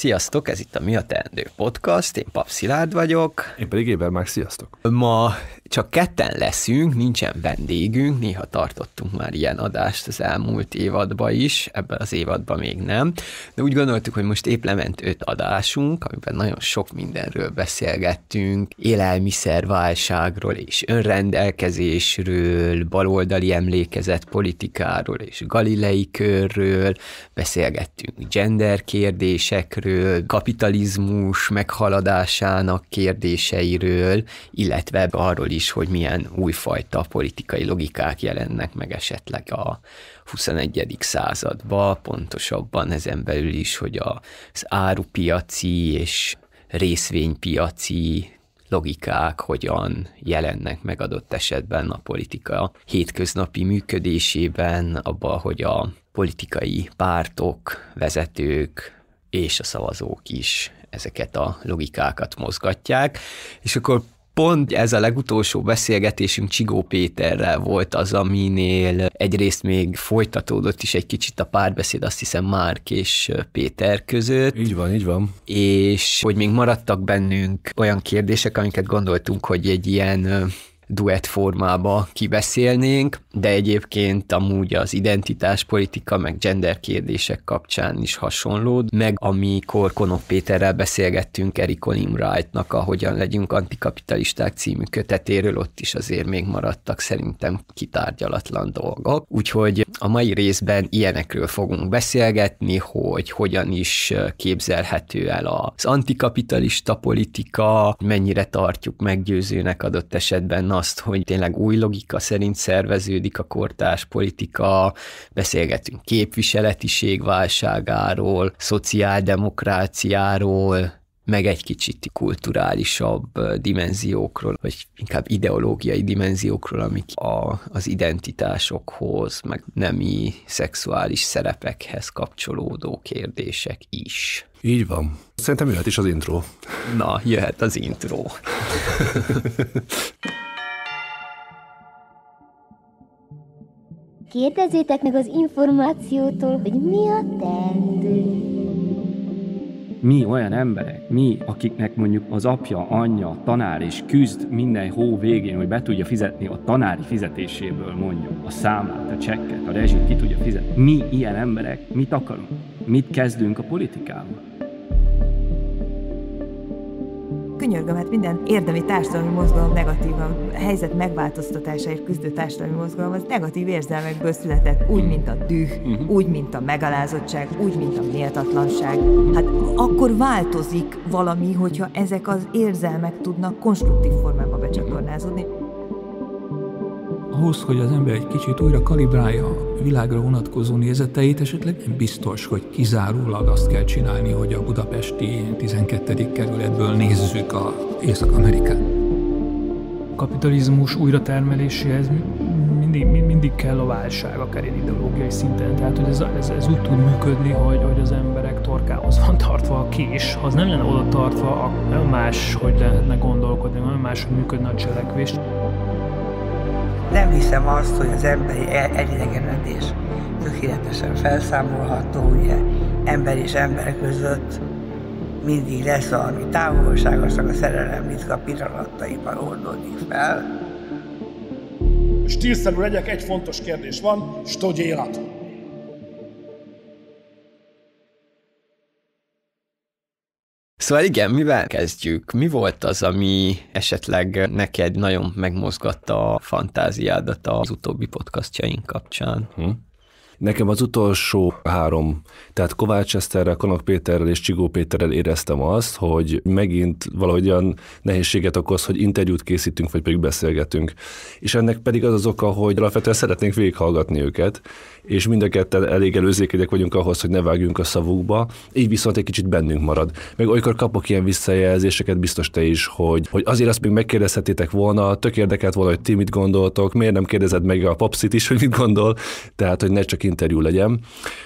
Sziasztok, ez itt a Mi a Teendő Podcast, én Pap Szilárd vagyok. Én pedig Éber Márk, sziasztok. Ma csak ketten leszünk, nincsen vendégünk, néha tartottunk már ilyen adást az elmúlt évadban is, ebben az évadban még nem, de úgy gondoltuk, hogy most épp lement öt adásunk, amiben nagyon sok mindenről beszélgettünk, élelmiszerválságról és önrendelkezésről, baloldali emlékezett politikáról és galilei körről, beszélgettünk gender kérdésekről, kapitalizmus meghaladásának kérdéseiről, illetve arról is, is, hogy milyen újfajta politikai logikák jelennek meg esetleg a 21. századba, pontosabban ezen belül is, hogy az árupiaci és részvénypiaci logikák hogyan jelennek meg adott esetben a politika hétköznapi működésében, abban, hogy a politikai pártok, vezetők és a szavazók is ezeket a logikákat mozgatják, és akkor Pont ez a legutolsó beszélgetésünk Csigó Péterrel volt az, aminél egyrészt még folytatódott is egy kicsit a párbeszéd, azt hiszem Márk és Péter között. Így van, így van. És hogy még maradtak bennünk olyan kérdések, amiket gondoltunk, hogy egy ilyen duett formába kibeszélnénk, de egyébként amúgy az identitáspolitika meg gender kérdések kapcsán is hasonló, meg amikor Konop Péterrel beszélgettünk Erikon Imrightnak a Hogyan legyünk antikapitalisták című kötetéről, ott is azért még maradtak szerintem kitárgyalatlan dolgok. Úgyhogy a mai részben ilyenekről fogunk beszélgetni, hogy hogyan is képzelhető el az antikapitalista politika, mennyire tartjuk meggyőzőnek adott esetben azt, hogy tényleg új logika szerint szerveződik a kortárs politika, beszélgetünk képviseletiség válságáról, szociáldemokráciáról, meg egy kicsit kulturálisabb dimenziókról, vagy inkább ideológiai dimenziókról, amik a, az identitásokhoz, meg nemi szexuális szerepekhez kapcsolódó kérdések is. Így van. Szerintem jöhet is az intro. Na, jöhet az intro. Kérdezzétek meg az információtól, hogy mi a tendő. Mi olyan emberek, mi, akiknek mondjuk az apja, anyja, tanár és küzd minden hó végén, hogy be tudja fizetni a tanári fizetéséből mondjuk a számlát, a csekket, a rezsit ki tudja fizetni. Mi ilyen emberek mit akarunk? Mit kezdünk a politikával? Könyörgöm, hát minden érdemi társadalmi mozgalom negatív a helyzet megváltoztatásáért küzdő társadalmi mozgalom, az negatív érzelmekből született, úgy, mint a düh, uh-huh. úgy, mint a megalázottság, úgy, mint a méltatlanság. Hát akkor változik valami, hogyha ezek az érzelmek tudnak konstruktív formába becsatornázódni. Ahhoz, hogy az ember egy kicsit újra kalibrálja világra vonatkozó nézeteit, esetleg nem biztos, hogy kizárólag azt kell csinálni, hogy a budapesti 12. kerületből nézzük a Észak-Amerikát. Kapitalizmus újratermeléséhez mindig, mindig kell a válság, akár egy ideológiai szinten. Tehát, hogy ez, ez, ez úgy tud működni, hogy, hogy az emberek torkához van tartva a kés. Ha az nem lenne oda tartva, nem más, hogy lehetne gondolkodni, nem más, hogy működne a cselekvés. Nem hiszem azt, hogy az emberi elidegenedés tökéletesen felszámolható, ugye ember és ember között mindig lesz valami távolság, a szerelem ritka pillanataiban oldódik fel. Stílszerű legyek, egy fontos kérdés van, stogy Szóval igen, mivel kezdjük? Mi volt az, ami esetleg neked nagyon megmozgatta a fantáziádat az utóbbi podcastjaink kapcsán? Hm. Nekem az utolsó három, tehát Kovács Eszterrel, Kanak Péterrel és Csigó Péterrel éreztem azt, hogy megint valahogy olyan nehézséget okoz, hogy interjút készítünk, vagy pedig beszélgetünk. És ennek pedig az az oka, hogy alapvetően szeretnénk végighallgatni őket, és mind a ketten elég előzékenyek vagyunk ahhoz, hogy ne vágjunk a szavukba, így viszont egy kicsit bennünk marad. Meg olykor kapok ilyen visszajelzéseket, biztos te is, hogy, hogy azért azt még megkérdezhetétek volna, tök érdekelt volna, hogy ti mit gondoltok, miért nem kérdezed meg a papszit is, hogy mit gondol, tehát hogy ne csak interjú legyen.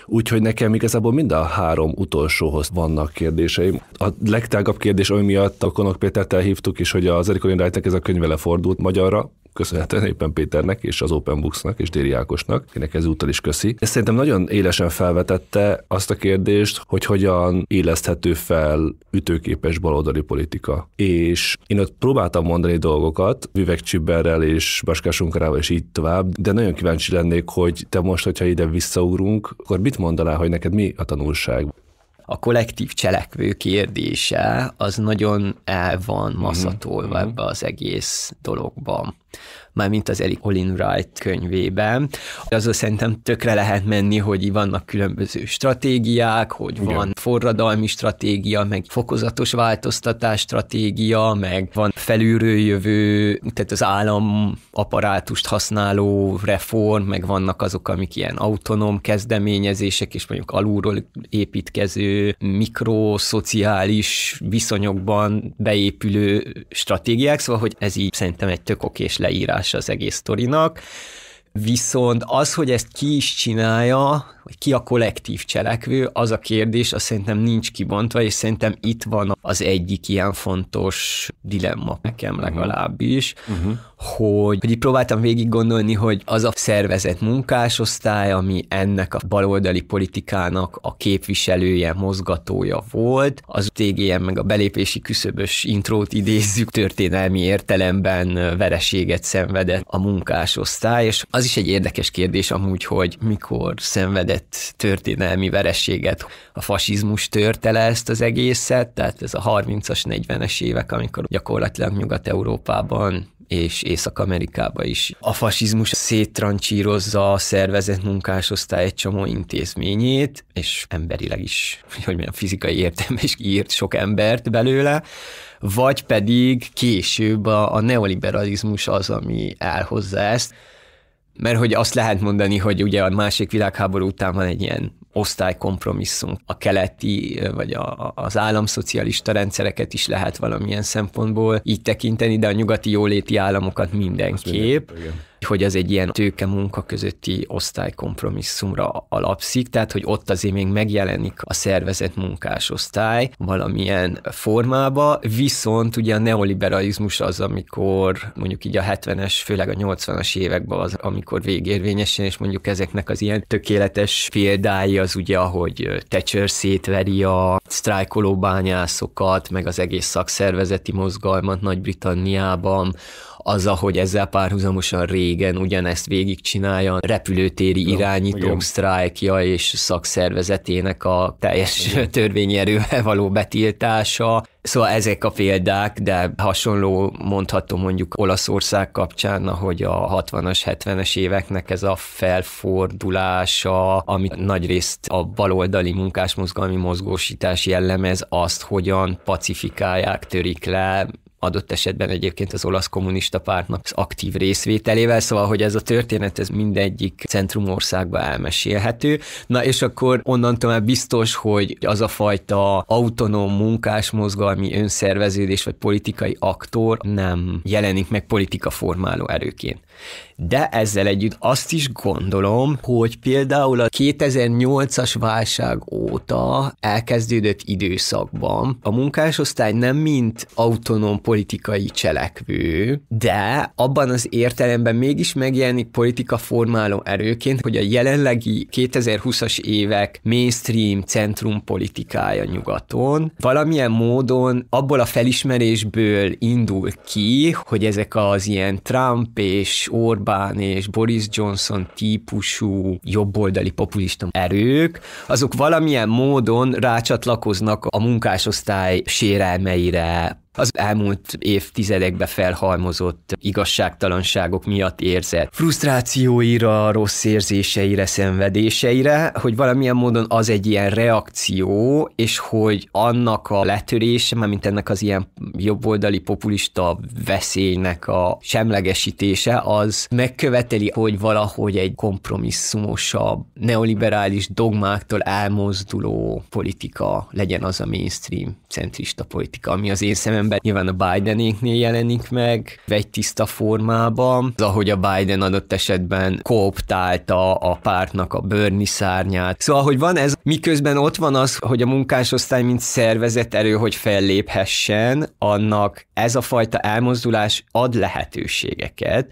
Úgyhogy nekem igazából mind a három utolsóhoz vannak kérdéseim. A legtágabb kérdés, ami miatt a Konok Pétert elhívtuk, és hogy az Erikon ez a könyvele fordult magyarra, köszönhetően éppen Péternek és az Open Books-nak és Déri Ákosnak, akinek ezúttal is köszi. Ez szerintem nagyon élesen felvetette azt a kérdést, hogy hogyan éleszthető fel ütőképes baloldali politika. És én ott próbáltam mondani dolgokat, Vivek Csibberrel és Baskásunkarával és így tovább, de nagyon kíváncsi lennék, hogy te most, hogyha ide visszaugrunk, akkor mit mondanál, hogy neked mi a tanulság? a kollektív cselekvő kérdése az nagyon el van mhm. maszatolva mm-hmm. ebbe az egész dologban már mint az Eric Olin Wright könyvében. Azzal szerintem tökre lehet menni, hogy vannak különböző stratégiák, hogy Igen. van forradalmi stratégia, meg fokozatos változtatás stratégia, meg van felülről jövő, tehát az állam apparátust használó reform, meg vannak azok, amik ilyen autonóm kezdeményezések, és mondjuk alulról építkező, mikroszociális viszonyokban beépülő stratégiák, szóval, hogy ez így szerintem egy tök és leírás folytatása az egész sztorinak, viszont az, hogy ezt ki is csinálja, hogy ki a kollektív cselekvő, az a kérdés, azt szerintem nincs kibontva, és szerintem itt van az egyik ilyen fontos dilemma nekem mhm. legalábbis, uh-huh hogy, hogy így próbáltam végig gondolni, hogy az a szervezet munkásosztály, ami ennek a baloldali politikának a képviselője, mozgatója volt, az TGM meg a belépési küszöbös intrót idézzük, történelmi értelemben vereséget szenvedett a munkásosztály, és az is egy érdekes kérdés amúgy, hogy mikor szenvedett történelmi vereséget. A fasizmus törte le ezt az egészet, tehát ez a 30-as, 40-es évek, amikor gyakorlatilag Nyugat-Európában és Észak-Amerikába is. A fasizmus széttrancsírozza a szervezett munkásosztály egy csomó intézményét, és emberileg is, hogy mondjam, fizikai értelme is írt sok embert belőle, vagy pedig később a, a neoliberalizmus az, ami elhozza ezt. Mert hogy azt lehet mondani, hogy ugye a másik világháború után van egy ilyen osztálykompromisszum. A keleti, vagy a, az államszocialista rendszereket is lehet valamilyen szempontból így tekinteni, de a nyugati jóléti államokat mindenképp. Azt mindenképp hogy az egy ilyen tőke munka közötti osztálykompromisszumra alapszik, tehát hogy ott azért még megjelenik a szervezet munkásosztály valamilyen formába, viszont ugye a neoliberalizmus az, amikor mondjuk így a 70-es, főleg a 80-as években az, amikor végérvényesen, és mondjuk ezeknek az ilyen tökéletes példái az ugye, ahogy Thatcher szétveri a sztrájkoló bányászokat, meg az egész szakszervezeti mozgalmat Nagy-Britanniában, az, hogy ezzel párhuzamosan régen ugyanezt végigcsinálja, repülőtéri Jó, irányítók sztrájkja és szakszervezetének a teljes igen. törvényi erővel való betiltása. Szóval ezek a példák, de hasonló mondhatom, mondjuk Olaszország kapcsán, ahogy a 60-as, 70-es éveknek ez a felfordulása, ami nagyrészt a baloldali munkásmozgalmi mozgósítás jellemez, azt hogyan pacifikálják, törik le, adott esetben egyébként az olasz kommunista pártnak az aktív részvételével, szóval, hogy ez a történet, ez mindegyik centrumországba elmesélhető. Na és akkor onnantól már biztos, hogy az a fajta autonóm munkásmozgalmi önszerveződés vagy politikai aktor nem jelenik meg politika formáló erőként. De ezzel együtt azt is gondolom, hogy például a 2008-as válság óta elkezdődött időszakban a munkásosztály nem mint autonóm politikai cselekvő, de abban az értelemben mégis megjelenik politika formáló erőként, hogy a jelenlegi 2020-as évek mainstream centrum politikája nyugaton valamilyen módon abból a felismerésből indul ki, hogy ezek az ilyen Trump és Orbán Orbán és Boris Johnson típusú jobboldali populista erők, azok valamilyen módon rácsatlakoznak a munkásosztály sérelmeire, az elmúlt évtizedekbe felhalmozott igazságtalanságok miatt érzett frusztrációira, rossz érzéseire, szenvedéseire, hogy valamilyen módon az egy ilyen reakció, és hogy annak a letörése, mint ennek az ilyen jobboldali populista veszélynek a semlegesítése, az megköveteli, hogy valahogy egy kompromisszumosabb, neoliberális dogmáktól elmozduló politika legyen az a mainstream centrista politika, ami az én szemem ember nyilván a Bidenéknél jelenik meg, vegy tiszta formában, az, ahogy a Biden adott esetben kooptálta a pártnak a bőrni szárnyát. Szóval, hogy van ez, miközben ott van az, hogy a munkásosztály, mint szervezet erő, hogy felléphessen, annak ez a fajta elmozdulás ad lehetőségeket,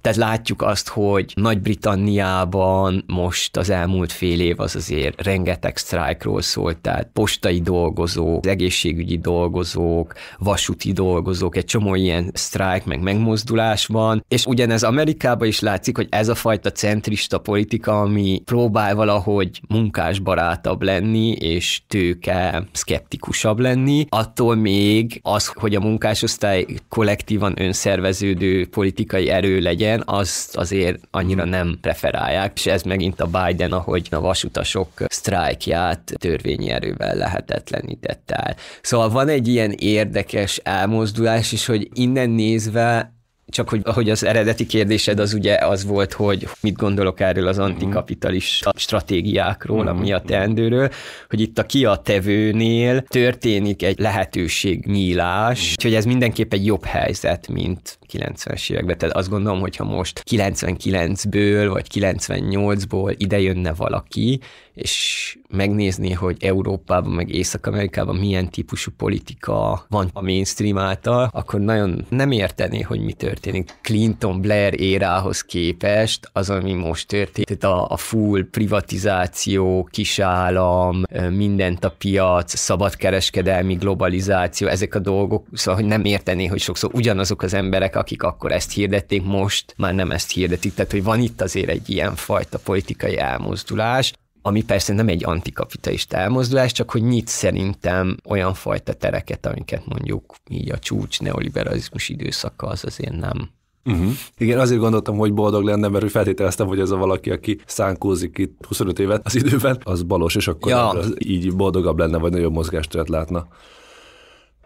tehát látjuk azt, hogy Nagy-Britanniában most az elmúlt fél év az azért rengeteg sztrájkról szólt, tehát postai dolgozók, egészségügyi dolgozók, vasúti dolgozók, egy csomó ilyen sztrájk meg megmozdulás van, és ugyanez Amerikában is látszik, hogy ez a fajta centrista politika, ami próbál valahogy munkásbarátabb lenni, és tőke szkeptikusabb lenni, attól még az, hogy a munkásosztály kollektívan önszerveződő politikai erő legyen, legyen, azt azért annyira mhm. nem preferálják, és ez megint a Biden, ahogy a vasutasok sztrájkját törvényi erővel lehetetlenítette el. Szóval van egy ilyen érdekes elmozdulás is, hogy innen nézve csak hogy ahogy az eredeti kérdésed az ugye az volt, hogy mit gondolok erről az mhm. antikapitalista stratégiákról, ami mhm. a teendőről, hogy itt a ki a tevőnél történik egy lehetőség nyílás, úgyhogy ez mindenképp egy jobb helyzet, mint 90-es években. Tehát azt gondolom, hogyha most 99-ből vagy 98-ból ide jönne valaki, és megnézni, hogy Európában, meg Észak-Amerikában milyen típusú politika van a mainstream által, akkor nagyon nem értené, hogy mi történik Clinton Blair érához képest, az, ami most történik. Tehát a, a full privatizáció, kisállam, mindent a piac, szabadkereskedelmi globalizáció, ezek a dolgok, szóval, hogy nem értené, hogy sokszor ugyanazok az emberek, akik akkor ezt hirdették, most már nem ezt hirdetik. Tehát, hogy van itt azért egy ilyen fajta politikai elmozdulás, ami persze nem egy antikapitalista elmozdulás, csak hogy nyit szerintem olyan fajta tereket, amiket mondjuk így a csúcs neoliberalizmus időszaka az azért nem Uh-huh. Igen, azért gondoltam, hogy boldog lenne, mert hogy feltételeztem, hogy ez a valaki, aki szánkózik itt 25 évet az időben, az balos, és akkor ja. így boldogabb lenne, vagy nagyobb mozgást látna.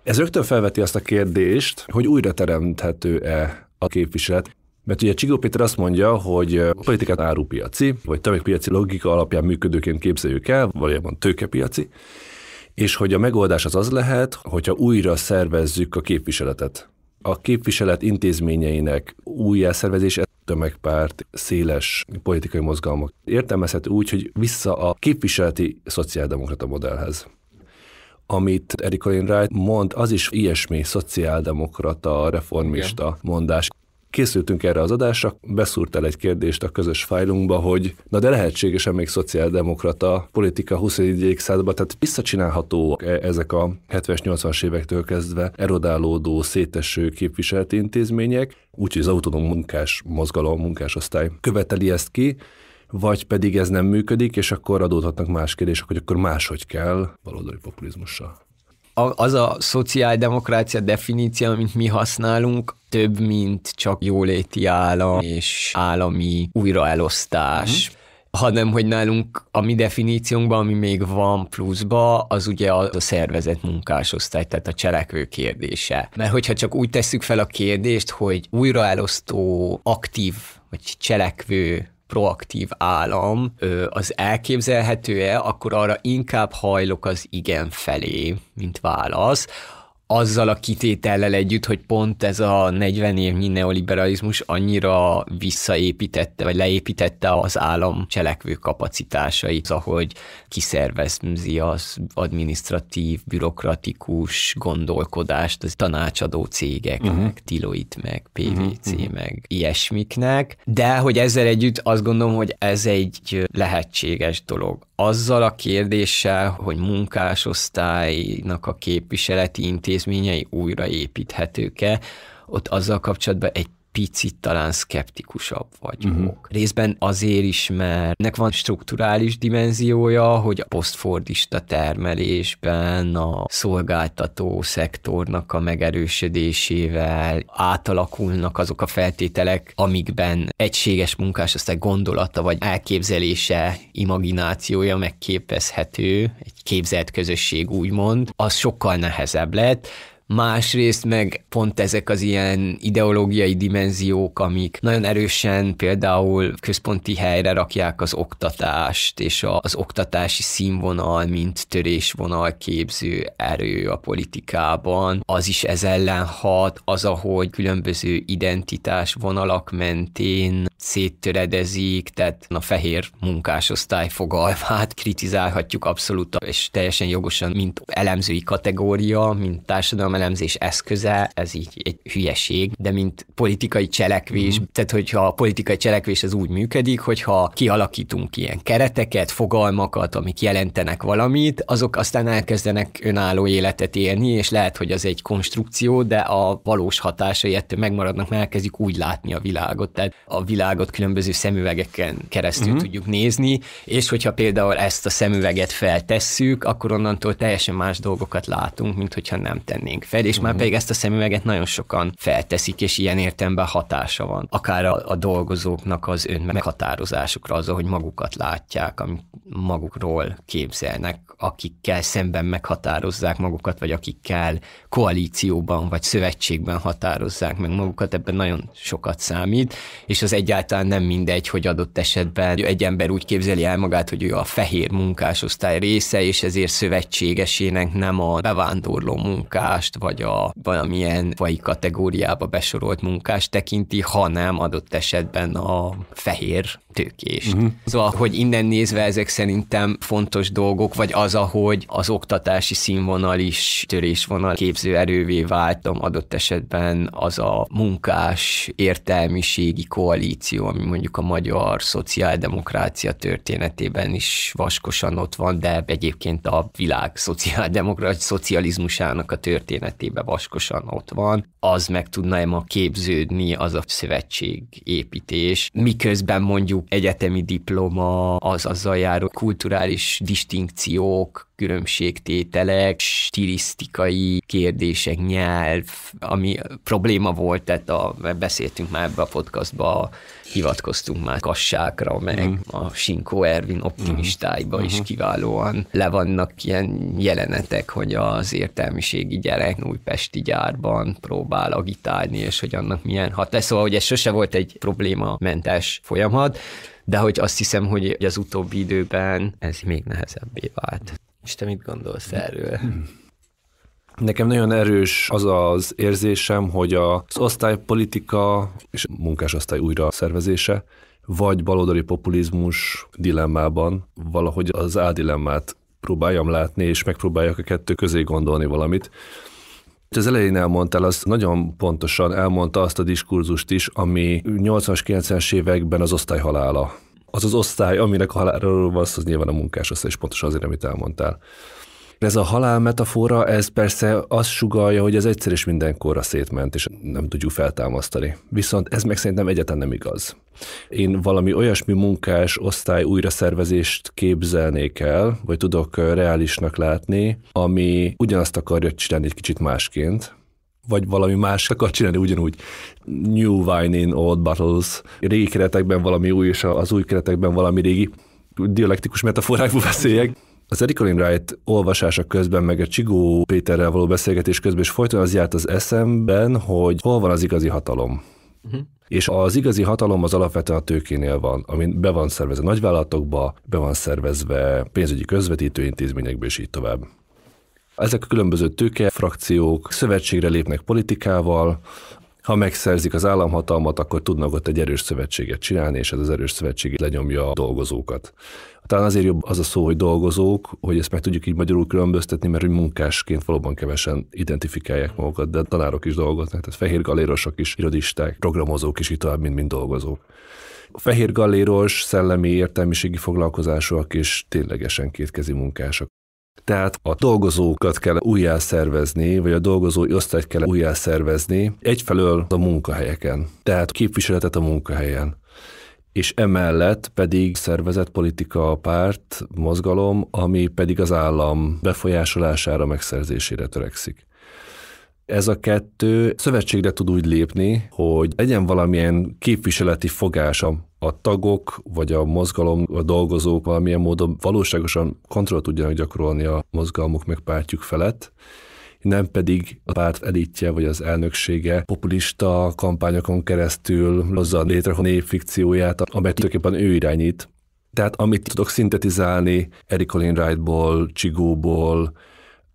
Ez rögtön felveti azt a kérdést, hogy újra teremthető-e a képviselet. Mert ugye Csigó Péter azt mondja, hogy a politikát árupiaci, vagy tömegpiaci logika alapján működőként képzeljük el, valójában tőkepiaci, és hogy a megoldás az az lehet, hogyha újra szervezzük a képviseletet. A képviselet intézményeinek újjászervezése tömegpárt, széles politikai mozgalmak értelmezhető úgy, hogy vissza a képviseleti szociáldemokrata modellhez amit Erika Wright mond, az is ilyesmi szociáldemokrata, reformista Igen. mondás. Készültünk erre az adásra, el egy kérdést a közös fájlunkba, hogy na de lehetségesen még szociáldemokrata politika 21. században, tehát visszacsinálható e ezek a 70 80-as évektől kezdve erodálódó, széteső képviselt intézmények, úgyhogy az autonóm munkás mozgalom, munkásosztály követeli ezt ki, vagy pedig ez nem működik, és akkor adódhatnak más kérdések, hogy akkor máshogy kell baloldali populizmussal. az a szociáldemokrácia definíció, amit mi használunk, több, mint csak jóléti állam és állami újraelosztás. Mm-hmm hanem hogy nálunk a mi definíciónkban, ami még van pluszba, az ugye a, a szervezett munkásosztály, tehát a cselekvő kérdése. Mert hogyha csak úgy tesszük fel a kérdést, hogy újraelosztó, aktív vagy cselekvő proaktív állam az elképzelhető-e, akkor arra inkább hajlok az igen felé, mint válasz azzal a kitétellel együtt, hogy pont ez a 40 évnyi neoliberalizmus annyira visszaépítette, vagy leépítette az állam cselekvő kapacitásait, ahogy kiszervezzi az adminisztratív, bürokratikus gondolkodást, az tanácsadó cégeknek, uh-huh. meg Tiloit, meg PVC, uh-huh. meg ilyesmiknek, de hogy ezzel együtt azt gondolom, hogy ez egy lehetséges dolog azzal a kérdéssel, hogy munkásosztálynak a képviseleti intézményei újraépíthetők-e, ott azzal kapcsolatban egy picit talán szkeptikusabb vagyok. Uh-huh. Részben azért is, mert nek van strukturális dimenziója, hogy a posztfordista termelésben a szolgáltató szektornak a megerősödésével átalakulnak azok a feltételek, amikben egységes munkás aztán gondolata vagy elképzelése, imaginációja megképezhető, egy képzelt közösség úgymond, az sokkal nehezebb lett, másrészt meg pont ezek az ilyen ideológiai dimenziók, amik nagyon erősen például központi helyre rakják az oktatást, és az oktatási színvonal, mint törésvonal képző erő a politikában, az is ez ellen hat, az, ahogy különböző identitás vonalak mentén széttöredezik, tehát a fehér munkásosztály fogalmát kritizálhatjuk abszolút, és teljesen jogosan, mint elemzői kategória, mint társadalom társadalomelemzés eszköze, ez így egy hülyeség, de mint politikai cselekvés, mm. tehát hogyha a politikai cselekvés az úgy működik, hogyha kialakítunk ilyen kereteket, fogalmakat, amik jelentenek valamit, azok aztán elkezdenek önálló életet élni, és lehet, hogy az egy konstrukció, de a valós hatásai ettől megmaradnak, mert elkezdik úgy látni a világot. Tehát a világot különböző szemüvegeken keresztül mm. tudjuk nézni, és hogyha például ezt a szemüveget feltesszük, akkor onnantól teljesen más dolgokat látunk, mint hogyha nem tennénk lépünk fel, és uh-huh. már mhm. pedig ezt a szemüveget nagyon sokan felteszik, és ilyen értemben hatása van. Akár a, a dolgozóknak az ön meghatározásukra, az, hogy magukat látják, amit magukról képzelnek, akikkel szemben meghatározzák magukat, vagy akikkel koalícióban vagy szövetségben határozzák meg magukat, ebben nagyon sokat számít, és az egyáltalán nem mindegy, hogy adott esetben egy ember úgy képzeli el magát, hogy ő a fehér munkásosztály része, és ezért szövetségesének nem a bevándorló munkás, munkást, vagy a valamilyen fai kategóriába besorolt munkást tekinti, hanem adott esetben a fehér tőkést. Uh-huh. Mhm. Szóval, hogy innen nézve ezek szerintem fontos dolgok, vagy az, ahogy az oktatási színvonal is törésvonal képzőerővé váltam, adott esetben az a munkás értelmiségi koalíció, ami mondjuk a magyar szociáldemokrácia történetében is vaskosan ott van, de egyébként a világ szociáldemokrácia szocializmusának a történet történetébe vaskosan ott van, az meg tudna-e ma képződni az a szövetség építés, miközben mondjuk egyetemi diploma, az azzal járó kulturális distinkciók, különbségtételek, stilisztikai kérdések, nyelv, ami probléma volt, tehát a, beszéltünk már ebbe a podcastba, hivatkoztunk már kassákra, meg mm. a Sinkó Ervin optimistáiba mm. is mhm. kiválóan le vannak ilyen jelenetek, hogy az értelmiségi gyerek újpesti gyárban próbál agitálni, és hogy annak milyen hat lesz. Szóval, hogy ez sose volt egy probléma mentes folyamat, de hogy azt hiszem, hogy az utóbbi időben ez még nehezebbé vált. És te mit gondolsz erről? Nekem nagyon erős az az érzésem, hogy az osztálypolitika és a munkásosztály újra szervezése, vagy baloldali populizmus dilemmában valahogy az áldilemát próbáljam látni, és megpróbáljak a kettő közé gondolni valamit. Az elején elmondtál, az nagyon pontosan elmondta azt a diskurzust is, ami 80 90-es években az osztályhalála az az osztály, aminek a halálról van szó, az nyilván a munkás osztály, és pontosan azért, amit elmondtál. Ez a halál metafora, ez persze azt sugalja, hogy ez egyszer is mindenkorra szétment, és nem tudjuk feltámasztani. Viszont ez meg szerintem egyetlen nem igaz. Én valami olyasmi munkás osztály újra szervezést képzelnék el, vagy tudok reálisnak látni, ami ugyanazt akarja csinálni egy kicsit másként, vagy valami más akar csinálni ugyanúgy. New wine in old bottles, régi keretekben valami új, és az új keretekben valami régi. Dialektikus metaforákból beszéljek. Az Eric Lynn Wright olvasása közben, meg a Csigó Péterrel való beszélgetés közben is folyton az járt az eszemben, hogy hol van az igazi hatalom. Uh-huh. És az igazi hatalom az alapvetően a tőkénél van, ami be van szervezve nagyvállalatokba, be van szervezve pénzügyi közvetítő intézményekbe, és így tovább. Ezek a különböző tőke frakciók szövetségre lépnek politikával, ha megszerzik az államhatalmat, akkor tudnak ott egy erős szövetséget csinálni, és ez az erős szövetség lenyomja a dolgozókat. Talán azért jobb az a szó, hogy dolgozók, hogy ezt meg tudjuk így magyarul különböztetni, mert hogy munkásként valóban kevesen identifikálják magukat, de tanárok is dolgoznak, tehát fehér galérosok is, irodisták, programozók is, így tovább, mint, mint dolgozók. A fehér galéros, szellemi, értelmiségi foglalkozásúak és ténylegesen kétkezi munkások. Tehát a dolgozókat kell újjászervezni, vagy a dolgozói osztályt kell újjászervezni, egyfelől a munkahelyeken, tehát képviseletet a munkahelyen és emellett pedig szervezett politika, párt, mozgalom, ami pedig az állam befolyásolására, megszerzésére törekszik. Ez a kettő szövetségre tud úgy lépni, hogy legyen valamilyen képviseleti a a tagok vagy a mozgalom, a dolgozók valamilyen módon valóságosan kontroll tudjanak gyakorolni a mozgalmuk meg pártjuk felett, nem pedig a párt elitje vagy az elnöksége populista kampányokon keresztül hozza létre a népfikcióját, amely tulajdonképpen ő irányít. Tehát amit tudok szintetizálni Eric Colin Wrightból, Csigóból,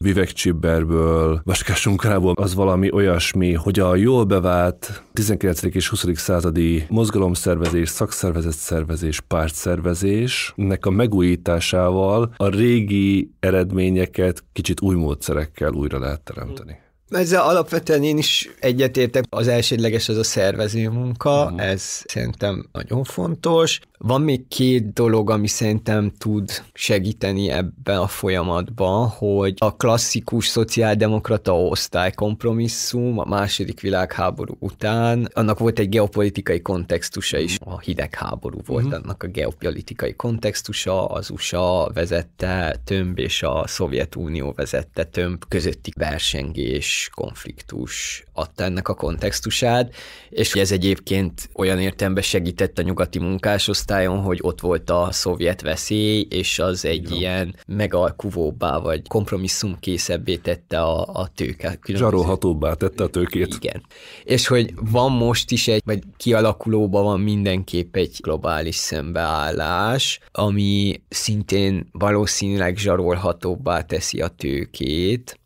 üvegcsibberből, vaskásunkából, az valami olyasmi, hogy a jól bevált 19. és 20. századi mozgalomszervezés, szakszervezetszervezés, pártszervezésnek a megújításával a régi eredményeket kicsit új módszerekkel újra lehet teremteni. Ezzel alapvetően én is egyetértek. Az elsődleges az a szervező munka, uh-huh. ez szerintem nagyon fontos. Van még két dolog, ami szerintem tud segíteni ebben a folyamatban, hogy a klasszikus szociáldemokrata osztálykompromisszum a második világháború után, annak volt egy geopolitikai kontextusa is, a hidegháború volt uh-huh. annak a geopolitikai kontextusa, az USA vezette tömb és a Szovjetunió vezette tömb közötti versengés konfliktus adta ennek a kontextusát, és ez egyébként olyan értelemben segített a nyugati munkásosztályon, hogy ott volt a szovjet veszély, és az egy Jó. ilyen megalkuvóbbá, vagy kompromisszumkészebbé tette a, a tőke. Különböző... Zsarolhatóbbá tette a tőkét. Igen. És hogy van most is egy, vagy kialakulóban van mindenképp egy globális szembeállás, ami szintén valószínűleg zsarolhatóbbá teszi a tőkét,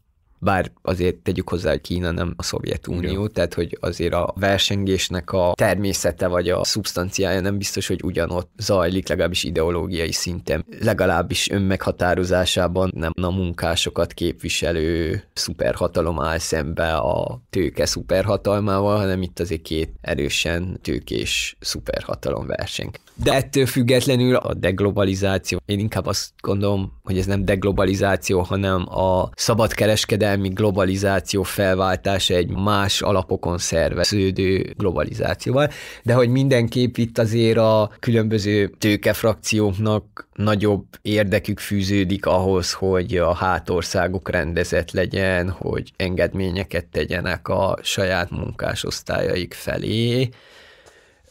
bár azért tegyük hozzá, hogy Kína nem a Szovjetunió, Igen. tehát hogy azért a versengésnek a természete vagy a szubstanciája nem biztos, hogy ugyanott zajlik, legalábbis ideológiai szinten, legalábbis önmeghatározásában nem a munkásokat képviselő szuperhatalom áll szembe a tőke szuperhatalmával, hanem itt azért két erősen tőkés szuperhatalom verseng. De ettől függetlenül a deglobalizáció, én inkább azt gondolom, hogy ez nem deglobalizáció, hanem a szabadkereskedelmi globalizáció felváltása egy más alapokon szerveződő globalizációval, de hogy mindenképp itt azért a különböző tőkefrakcióknak nagyobb érdekük fűződik ahhoz, hogy a hátországuk rendezett legyen, hogy engedményeket tegyenek a saját munkásosztályaik felé,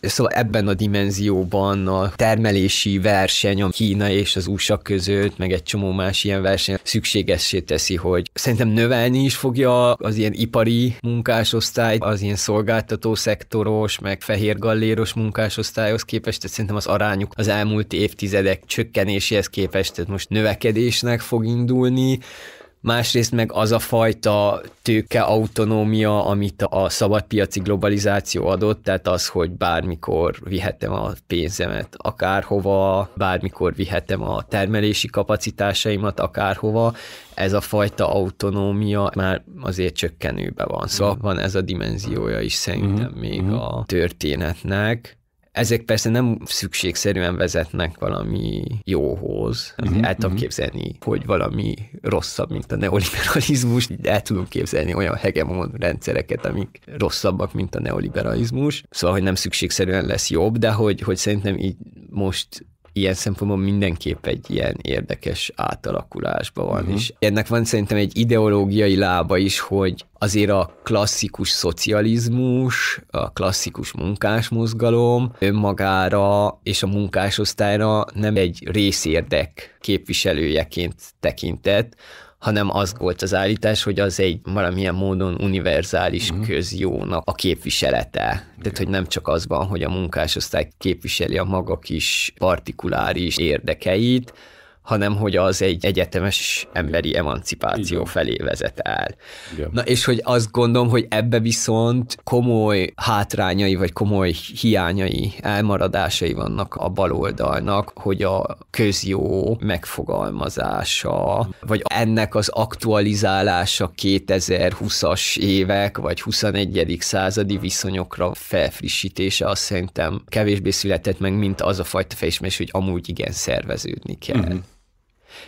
Szóval ebben a dimenzióban a termelési verseny a Kína és az USA között, meg egy csomó más ilyen verseny szükségessé teszi, hogy szerintem növelni is fogja az ilyen ipari munkásosztály, az ilyen szolgáltató szektoros, meg fehér galléros munkásosztályhoz képest, tehát szerintem az arányuk az elmúlt évtizedek csökkenéséhez képest, tehát most növekedésnek fog indulni, másrészt meg az a fajta tőke autonómia, amit a szabadpiaci globalizáció adott, tehát az, hogy bármikor vihetem a pénzemet akárhova, bármikor vihetem a termelési kapacitásaimat akárhova, ez a fajta autonómia már azért csökkenőbe van. Szóval mhm. van ez a dimenziója is szerintem mhm. még mhm. a történetnek. Ezek persze nem szükségszerűen vezetnek valami jóhoz. Uh-huh, el tudom uh-huh. képzelni, hogy valami rosszabb, mint a neoliberalizmus. El tudom képzelni olyan hegemon rendszereket, amik rosszabbak, mint a neoliberalizmus. Szóval, hogy nem szükségszerűen lesz jobb, de hogy, hogy szerintem így most ilyen szempontból mindenképp egy ilyen érdekes átalakulásban van. Uh-huh. Mhm. És ennek van szerintem egy ideológiai lába is, hogy azért a klasszikus szocializmus, a klasszikus munkásmozgalom önmagára és a munkásosztályra nem egy részérdek képviselőjeként tekintett, hanem az volt az állítás, hogy az egy valamilyen módon univerzális uh-huh. közjónak a képviselete. Tehát, hogy nem csak az van, hogy a munkásosztály képviseli a maga kis partikuláris érdekeit, hanem hogy az egy egyetemes emberi emancipáció felé vezet el. Igen. Na és hogy azt gondolom, hogy ebbe viszont komoly hátrányai, vagy komoly hiányai, elmaradásai vannak a baloldalnak, hogy a közjó megfogalmazása, vagy ennek az aktualizálása 2020-as évek, vagy 21. századi viszonyokra felfrissítése, azt szerintem kevésbé született meg, mint az a fajta felismerés, hogy amúgy igen szerveződni kell. Uh-huh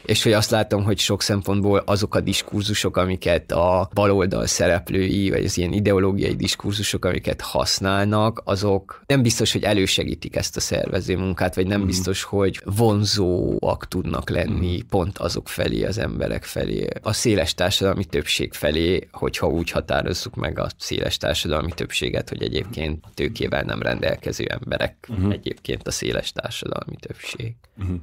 és hogy azt látom, hogy sok szempontból azok a diskurzusok, amiket a baloldal szereplői, vagy az ilyen ideológiai diskurzusok, amiket használnak, azok nem biztos, hogy elősegítik ezt a szervező munkát, vagy nem mm. biztos, hogy vonzóak tudnak lenni mm. pont azok felé, az emberek felé, a széles társadalmi többség felé, hogyha úgy határozzuk meg a széles társadalmi többséget, hogy egyébként a tőkével nem rendelkező emberek mm. egyébként a széles társadalmi többség. Mm.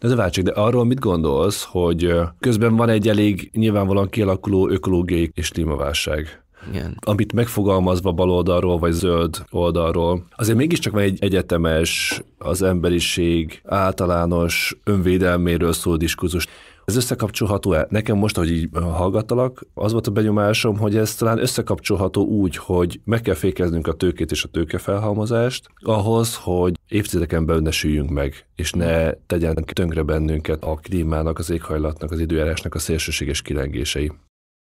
De ez a váltség, de arról mit gondolsz, hogy közben van egy elég nyilvánvalóan kialakuló ökológiai és klímaválság? Igen. Amit megfogalmazva bal oldalról vagy zöld oldalról, azért mégiscsak van egy egyetemes, az emberiség általános önvédelméről szól diskurzus. Ez összekapcsolható-e? Nekem most, hogy így hallgattalak, az volt a benyomásom, hogy ez talán összekapcsolható úgy, hogy meg kell fékeznünk a tőkét és a tőkefelhalmozást ahhoz, hogy évtizedeken belül ne süljünk meg, és ne tegyen tönkre bennünket a klímának, az éghajlatnak, az időjárásnak a szélsőséges kilengései.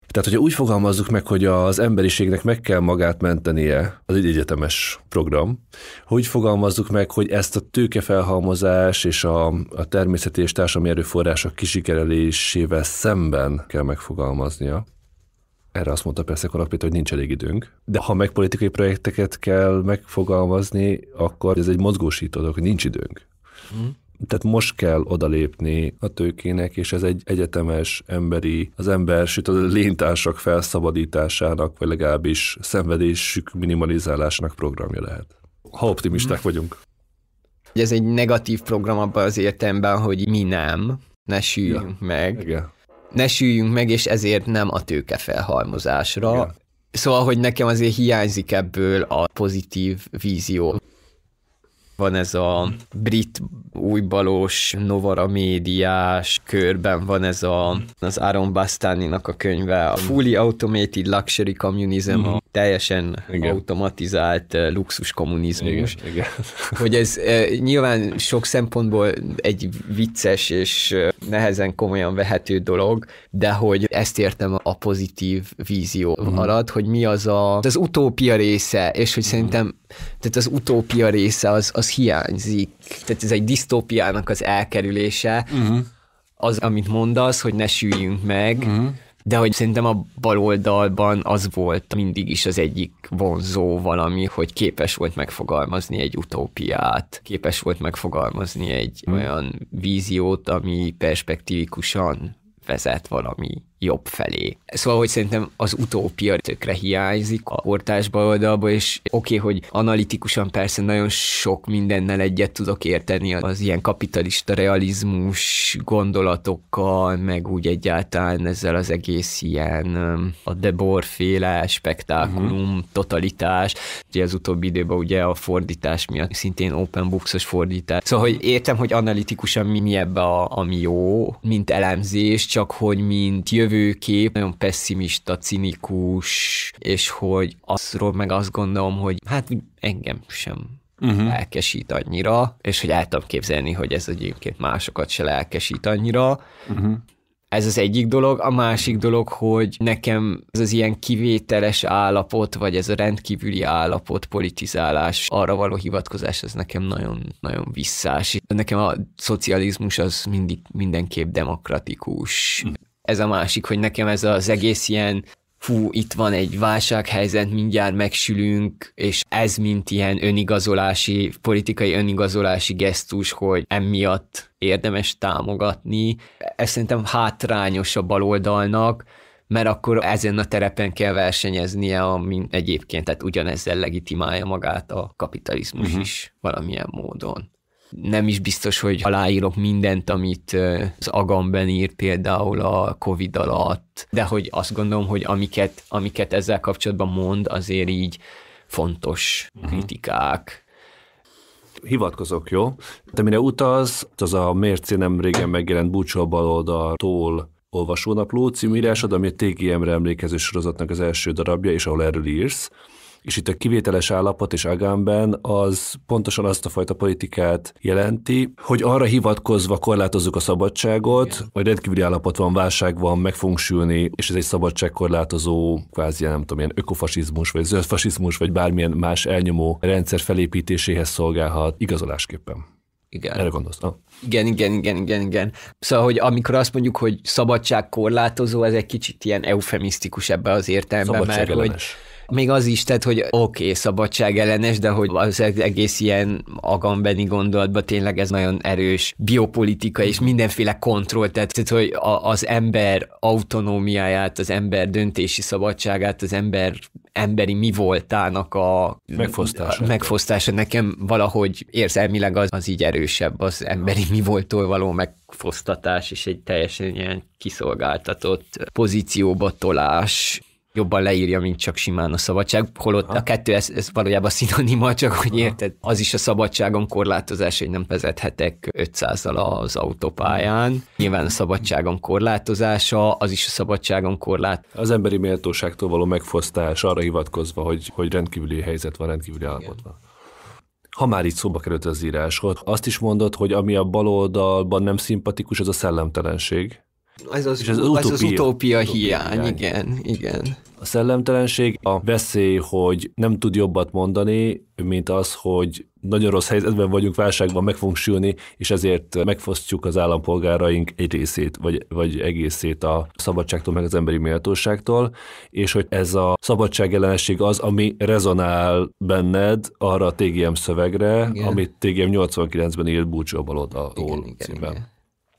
Tehát, hogyha úgy fogalmazzuk meg, hogy az emberiségnek meg kell magát mentenie, az egy egyetemes program, hogy fogalmazzuk meg, hogy ezt a tőkefelhalmozás és a, a természeti és társadalmi erőforrások kisikerelésével szemben kell megfogalmaznia. Erre azt mondta persze Kalapít, hogy nincs elég időnk. De ha meg politikai projekteket kell megfogalmazni, akkor ez egy mozgósító dolog, nincs időnk. Mm. Tehát most kell odalépni a tőkének, és ez egy egyetemes emberi, az ember, sőt a léntársak felszabadításának, vagy legalábbis szenvedésük minimalizálásának programja lehet. Ha optimisták mhm. vagyunk. Ez egy negatív program abban az értelemben, hogy mi nem, ne süljünk ja. meg. Igen. Ne süljünk meg, és ezért nem a tőke felhalmozásra. Igen. Szóval, hogy nekem azért hiányzik ebből a pozitív vízió. Van ez a mhm. brit újbalós, novara médiás körben van ez a, mhm. az Aaron Bastaninak a könyve, a Fully Automated Luxury Communism, mm-hmm. a teljesen igen. automatizált eh, luxus kommunizmus. Igen, igen. Hogy ez eh, nyilván sok szempontból egy vicces és eh, nehezen komolyan vehető dolog, de hogy ezt értem a pozitív vízió uh-huh. alatt, hogy mi az a, az utópia része, és hogy uh-huh. szerintem tehát az utópia része az, az hiányzik. Tehát ez egy disztópiának az elkerülése, uh-huh. az, amit mondasz, hogy ne süljünk meg, uh-huh de hogy szerintem a baloldalban az volt mindig is az egyik vonzó valami, hogy képes volt megfogalmazni egy utópiát, képes volt megfogalmazni egy mhm. olyan víziót, ami perspektívikusan vezet valami jobb felé. Szóval, hogy szerintem az utópia tökre hiányzik a portás baloldalba, és oké, okay, hogy analitikusan persze nagyon sok mindennel egyet tudok érteni az ilyen kapitalista realizmus gondolatokkal, meg úgy egyáltalán ezzel az egész ilyen a féle spektákulum, uh-huh. totalitás. Ugye az utóbbi időben ugye a fordítás miatt szintén open books fordítás. Szóval, hogy értem, hogy analitikusan mi, mi ebbe a, ami jó, mint elemzés, csak hogy mint jövő jövőkép nagyon pessimista, cinikus, és hogy azról meg azt gondolom, hogy hát engem sem uh-huh. lelkesít annyira, és hogy el tudom képzelni, hogy ez egyébként másokat se lelkesít annyira. Uh-huh. Ez az egyik dolog. A másik dolog, hogy nekem ez az ilyen kivételes állapot, vagy ez a rendkívüli állapot, politizálás, arra való hivatkozás, ez nekem nagyon-nagyon visszás. Nekem a szocializmus az mindig mindenképp demokratikus. Mhm ez a másik, hogy nekem ez az egész ilyen fú, itt van egy válsághelyzet, mindjárt megsülünk, és ez mint ilyen önigazolási, politikai önigazolási gesztus, hogy emiatt érdemes támogatni. Ez szerintem hátrányos a baloldalnak, mert akkor ezen a terepen kell versenyeznie, ami egyébként, tehát ugyanezzel legitimálja magát a kapitalizmus uh-huh. is valamilyen módon nem is biztos, hogy aláírok mindent, amit az agamben írt például a Covid alatt, de hogy azt gondolom, hogy amiket, amiket ezzel kapcsolatban mond, azért így fontos mhm. kritikák. Hivatkozok, jó? Te mire utaz, az a Mércé nem régen megjelent Búcsó baloldaltól olvasónapló című írásod, ami a TGM-re emlékező sorozatnak az első darabja, és ahol erről írsz és itt a kivételes állapot és Agámben az pontosan azt a fajta politikát jelenti, hogy arra hivatkozva korlátozzuk a szabadságot, hogy rendkívüli állapot van, válság van, meg fogunk sülni, és ez egy szabadságkorlátozó, kvázi nem tudom, ilyen ökofasizmus, vagy zöldfasizmus, vagy bármilyen más elnyomó rendszer felépítéséhez szolgálhat igazolásképpen. Igen. Erre gondolsz? Ah. Igen, igen, igen, igen, igen. Szóval, hogy amikor azt mondjuk, hogy szabadságkorlátozó, ez egy kicsit ilyen eufemisztikus ebbe az értelemben, mert hogy még az is, tehát, hogy oké, okay, szabadság ellenes, de hogy az egész ilyen agambeni gondolatban tényleg ez nagyon erős biopolitika és mindenféle kontroll, tehát, tehát hogy a, az ember autonómiáját, az ember döntési szabadságát, az ember emberi mi voltának a megfosztása. megfosztása. Nekem valahogy érzelmileg az, az így erősebb, az emberi mi voltól való megfosztatás, és egy teljesen ilyen kiszolgáltatott pozícióba tolás jobban leírja, mint csak simán a szabadság, holott Aha. a kettő, ez, ez valójában szinonima, csak hogy Aha. érted, az is a szabadságom korlátozás, hogy nem vezethetek 500-al az autópályán. Nyilván a szabadságom korlátozása, az is a szabadságom korlát. Az emberi méltóságtól való megfosztás arra hivatkozva, hogy, hogy rendkívüli helyzet van, rendkívüli állapot van. Ha már itt szóba került az írásod, azt is mondod, hogy ami a baloldalban nem szimpatikus, az a szellemtelenség. Ez az, és ez az, utópia. az utópia, utópia hiány, hiány, igen, igen. A szellemtelenség a veszély, hogy nem tud jobbat mondani, mint az, hogy nagyon rossz helyzetben vagyunk, válságban meg fogunk sülni, és ezért megfosztjuk az állampolgáraink egy részét, vagy, vagy egészét a szabadságtól, meg az emberi méltóságtól, és hogy ez a szabadságellenesség az, ami rezonál benned arra a TGM szövegre, igen. amit TGM 89-ben írt Búcsú a baloldalról címben. Igen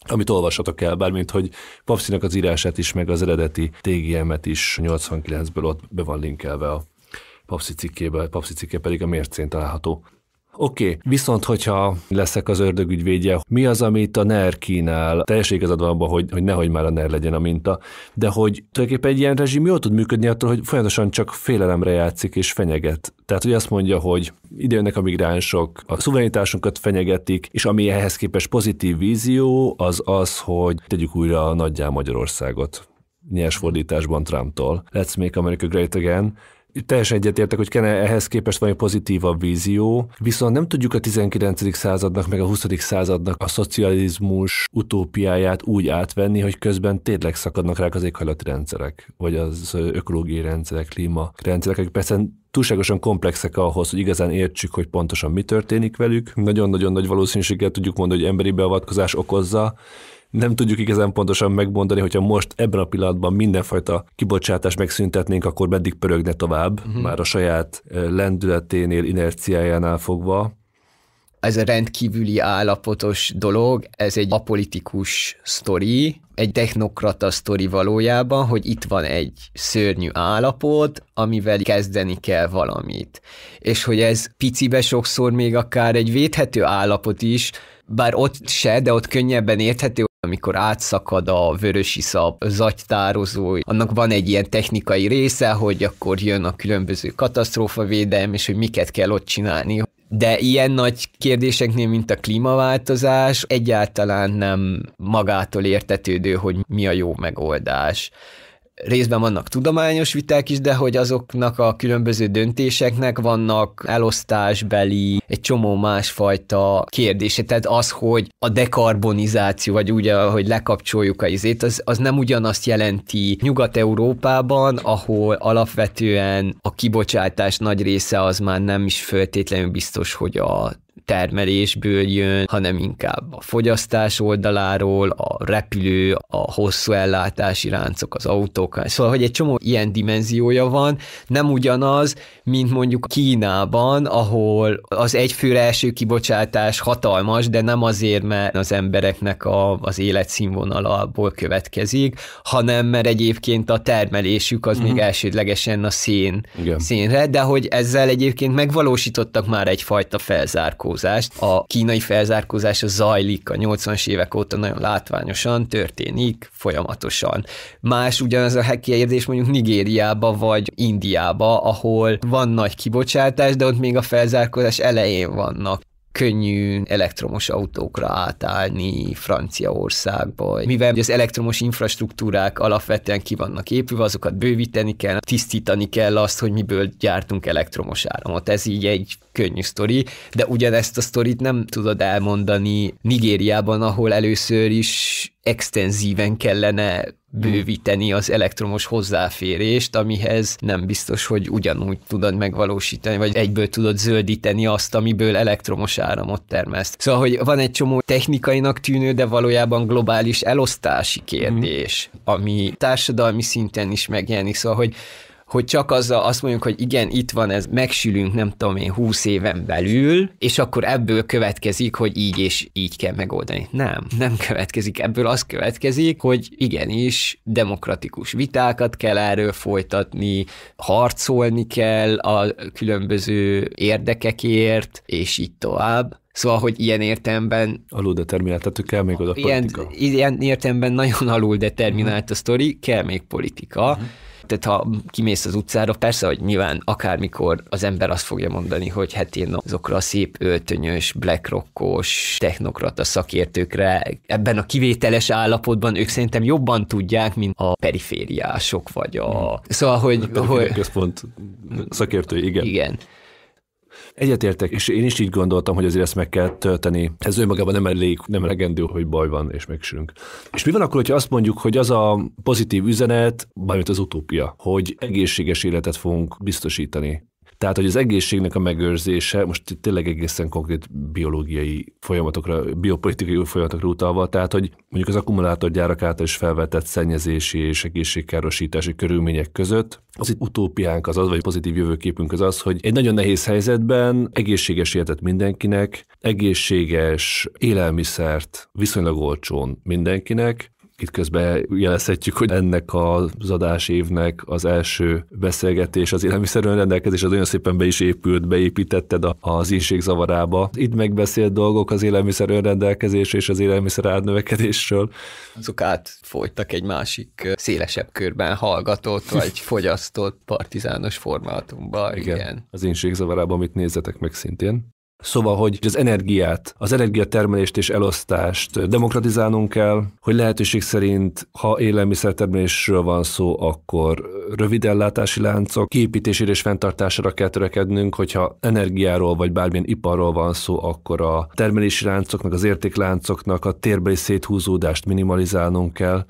amit olvasatok el, bármint, hogy Papszinak az írását is, meg az eredeti TGM-et is 89-ből ott be van linkelve a Papszi cikkébe, Papszi cikke pedig a mércén található. Oké, okay, viszont hogyha leszek az ördögügyvédje, mi az, amit a NER kínál? Teljes igazad van abban, hogy, hogy nehogy már a NER legyen a minta, de hogy tulajdonképpen egy ilyen rezsim jól tud működni attól, hogy folyamatosan csak félelemre játszik és fenyeget. Tehát, hogy azt mondja, hogy ide jönnek a migránsok, a szuverenitásunkat fenyegetik, és ami ehhez képest pozitív vízió, az az, hogy tegyük újra nagyjá Magyarországot nyers fordításban Trumptól. Let's make America great again, Teljesen egyetértek, hogy kell ehhez képest valami pozitívabb vízió, viszont nem tudjuk a 19. századnak, meg a 20. századnak a szocializmus utópiáját úgy átvenni, hogy közben tényleg szakadnak rá az éghajlati rendszerek, vagy az ökológiai rendszerek, klíma rendszerek, akik persze túlságosan komplexek ahhoz, hogy igazán értsük, hogy pontosan mi történik velük. Nagyon-nagyon nagy valószínűséggel tudjuk mondani, hogy emberi beavatkozás okozza, nem tudjuk igazán pontosan megmondani, hogyha most ebben a pillanatban mindenfajta kibocsátás megszüntetnénk, akkor meddig pörögne tovább, uh-huh. már a saját eh, lendületénél, inerciájánál fogva. Ez a rendkívüli állapotos dolog, ez egy apolitikus sztori, egy technokrata sztori valójában, hogy itt van egy szörnyű állapot, amivel kezdeni kell valamit. És hogy ez picibe sokszor még akár egy védhető állapot is, bár ott se, de ott könnyebben érthető, amikor átszakad a vörösiszap zagytározó, annak van egy ilyen technikai része, hogy akkor jön a különböző katasztrófavédelem, és hogy miket kell ott csinálni. De ilyen nagy kérdéseknél, mint a klímaváltozás, egyáltalán nem magától értetődő, hogy mi a jó megoldás részben vannak tudományos viták is, de hogy azoknak a különböző döntéseknek vannak elosztásbeli, egy csomó másfajta kérdése. Tehát az, hogy a dekarbonizáció, vagy úgy, hogy lekapcsoljuk a izét, az, az nem ugyanazt jelenti Nyugat-Európában, ahol alapvetően a kibocsátás nagy része az már nem is föltétlenül biztos, hogy a termelésből jön, hanem inkább a fogyasztás oldaláról, a repülő, a hosszú ellátási ráncok az autók. Szóval, hogy egy csomó ilyen dimenziója van, nem ugyanaz, mint mondjuk Kínában, ahol az egyfőre első kibocsátás hatalmas, de nem azért, mert az embereknek a, az életszínvonalából következik, hanem mert egyébként a termelésük az mm-hmm. még mhm. elsődlegesen a szén, Igen. szénre, de hogy ezzel egyébként megvalósítottak már egyfajta felzárkózást felzárkózást. A kínai felzárkózás zajlik a 80-as évek óta nagyon látványosan, történik folyamatosan. Más ugyanaz a kérdés mondjuk Nigériába vagy Indiába, ahol van nagy kibocsátás, de ott még a felzárkózás elején vannak könnyű elektromos autókra átállni Franciaországba, mivel az elektromos infrastruktúrák alapvetően ki vannak épülve, azokat bővíteni kell, tisztítani kell azt, hogy miből gyártunk elektromos áramot. Ez így egy könnyű sztori, de ugyanezt a sztorit nem tudod elmondani Nigériában, ahol először is extenzíven kellene bővíteni az elektromos hozzáférést, amihez nem biztos, hogy ugyanúgy tudod megvalósítani, vagy egyből tudod zöldíteni azt, amiből elektromos áramot termeszt. Szóval, hogy van egy csomó technikainak tűnő, de valójában globális elosztási kérdés, mhm. ami társadalmi szinten is megjelenik. Szóval, hogy hogy csak azzal azt mondjuk, hogy igen, itt van ez, megsülünk, nem tudom én, húsz éven belül, és akkor ebből következik, hogy így és így kell megoldani. Nem, nem következik. Ebből az következik, hogy igenis demokratikus vitákat kell erről folytatni, harcolni kell a különböző érdekekért, és így tovább. Szóval, hogy ilyen értemben Alul determináltató kell még oda politika. Ilyen, ilyen nagyon alul determinált a sztori, kell még politika. Uh-huh tehát ha kimész az utcára, persze, hogy nyilván akármikor az ember azt fogja mondani, hogy hát én azokra a szép öltönyös, blackrockos, technokrata szakértőkre ebben a kivételes állapotban ők szerintem jobban tudják, mint a perifériások vagy a... Hmm. Szóval, hogy... A hogy... központ szakértő, igen. Igen. Egyetértek, és én is így gondoltam, hogy azért ezt meg kell tölteni. Ez önmagában nem elég, nem elegendő, hogy baj van, és megsülünk. És mi van akkor, hogyha azt mondjuk, hogy az a pozitív üzenet, bármint az utópia, hogy egészséges életet fogunk biztosítani tehát, hogy az egészségnek a megőrzése, most itt tényleg egészen konkrét biológiai folyamatokra, biopolitikai folyamatokra utalva, tehát, hogy mondjuk az akkumulátorgyárak által is felvetett szennyezési és egészségkárosítási körülmények között, az itt utópiánk az az, vagy pozitív jövőképünk az az, hogy egy nagyon nehéz helyzetben egészséges életet mindenkinek, egészséges élelmiszert viszonylag olcsón mindenkinek, itt közben jelezhetjük, hogy ennek az adás évnek az első beszélgetés az élelmiszerűen rendelkezés az olyan szépen be is épült, beépítetted az ínség zavarába. Itt megbeszélt dolgok az élelmiszerűen rendelkezés és az élelmiszer árnövekedésről. Azok átfolytak egy másik szélesebb körben hallgatott vagy fogyasztott partizános formátumban. Igen. igen. Az ínség zavarába, amit nézzetek meg szintén. Szóval, hogy az energiát, az energiatermelést és elosztást demokratizálnunk kell, hogy lehetőség szerint, ha élelmiszertermelésről van szó, akkor rövid ellátási láncok kiépítésére és fenntartására kell törekednünk, hogyha energiáról vagy bármilyen iparról van szó, akkor a termelési láncoknak, az értékláncoknak a térbeli széthúzódást minimalizálnunk kell,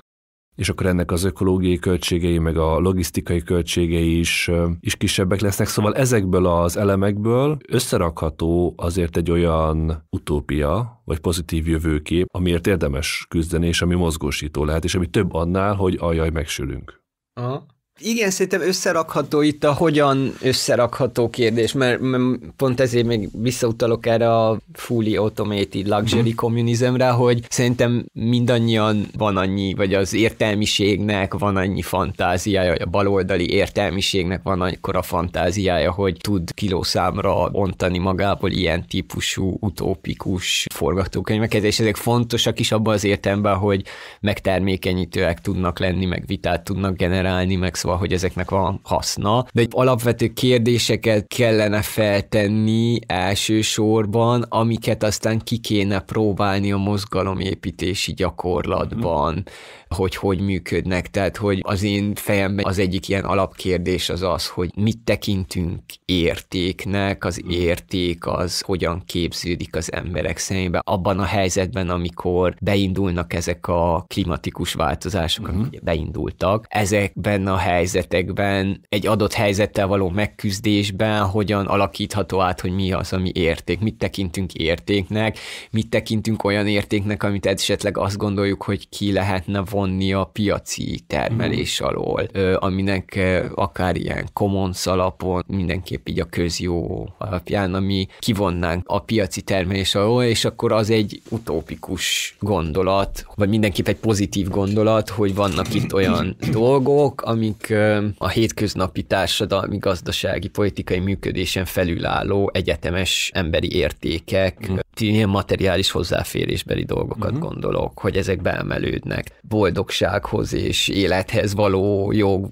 és akkor ennek az ökológiai költségei, meg a logisztikai költségei is, is kisebbek lesznek. Szóval ezekből az elemekből összerakható azért egy olyan utópia, vagy pozitív jövőkép, amiért érdemes küzdeni, és ami mozgósító lehet, és ami több annál, hogy ajaj, megsülünk. Aha. Igen, szerintem összerakható itt a hogyan összerakható kérdés, mert, mert pont ezért még visszautalok erre a fully automated luxury communismre, mhm. hogy szerintem mindannyian van annyi, vagy az értelmiségnek van annyi fantáziája, vagy a baloldali értelmiségnek van a fantáziája, hogy tud kilószámra ontani magából ilyen típusú utópikus forgatókönyveket, és ezek fontosak is abban az értelemben, hogy megtermékenyítőek tudnak lenni, meg vitát tudnak generálni, meg szóval bizonyítva, hogy ezeknek van haszna, de egy alapvető kérdéseket kellene feltenni elsősorban, amiket aztán ki kéne próbálni a mozgalomépítési gyakorlatban, mm. hogy hogy működnek. Tehát, hogy az én fejemben az egyik ilyen alapkérdés az az, hogy mit tekintünk értéknek, az mhm. érték az hogyan képződik az emberek szemébe abban a helyzetben, amikor beindulnak ezek a klimatikus változások, mm. amik mhm. beindultak, ezekben a hely helyzetekben, egy adott helyzettel való megküzdésben hogyan alakítható át, hogy mi az, ami érték, mit tekintünk értéknek, mit tekintünk olyan értéknek, amit esetleg azt gondoljuk, hogy ki lehetne vonni a piaci termelés mhm. alól, aminek akár ilyen commons alapon, mindenképp így a közjó alapján, ami kivonnánk a piaci termelés alól, és akkor az egy utópikus gondolat, vagy mindenképp egy pozitív gondolat, hogy vannak itt olyan dolgok, amik akik a hétköznapi társadalmi, gazdasági, politikai működésen felülálló egyetemes emberi értékek, uh-huh. ilyen materiális hozzáférésbeli dolgokat uh-huh. gondolok, hogy ezek beemelődnek. Boldogsághoz és élethez való jog,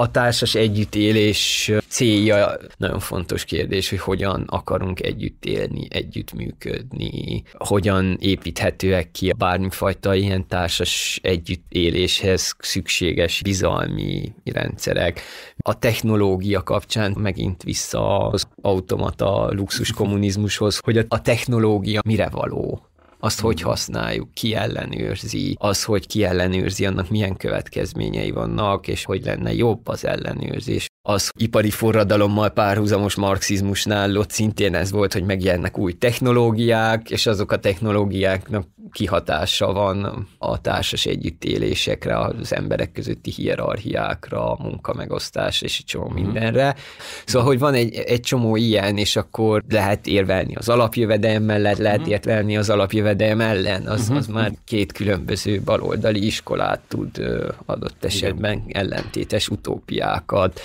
a társas együttélés célja nagyon fontos kérdés, hogy hogyan akarunk együtt élni, együttműködni, hogyan építhetőek ki bármifajta ilyen társas együttéléshez szükséges bizalmi rendszerek. A technológia kapcsán megint vissza az automata luxus kommunizmushoz, hogy a technológia mire való azt hogy hmm. használjuk, ki ellenőrzi, az, hogy ki ellenőrzi, annak milyen következményei vannak, és hogy lenne jobb az ellenőrzés az ipari forradalommal párhuzamos marxizmusnál ott szintén ez volt, hogy megjelennek új technológiák, és azok a technológiáknak kihatása van a társas együttélésekre, az emberek közötti hierarchiákra, a munkamegosztás és egy csomó mhm. mindenre. Szóval, hogy van egy, egy csomó ilyen, és akkor lehet érvelni az alapjövedelem mellett, lehet mhm. érvelni az alapjövedelem ellen, az, mhm. az már két különböző baloldali iskolát tud adott esetben ellentétes utópiákat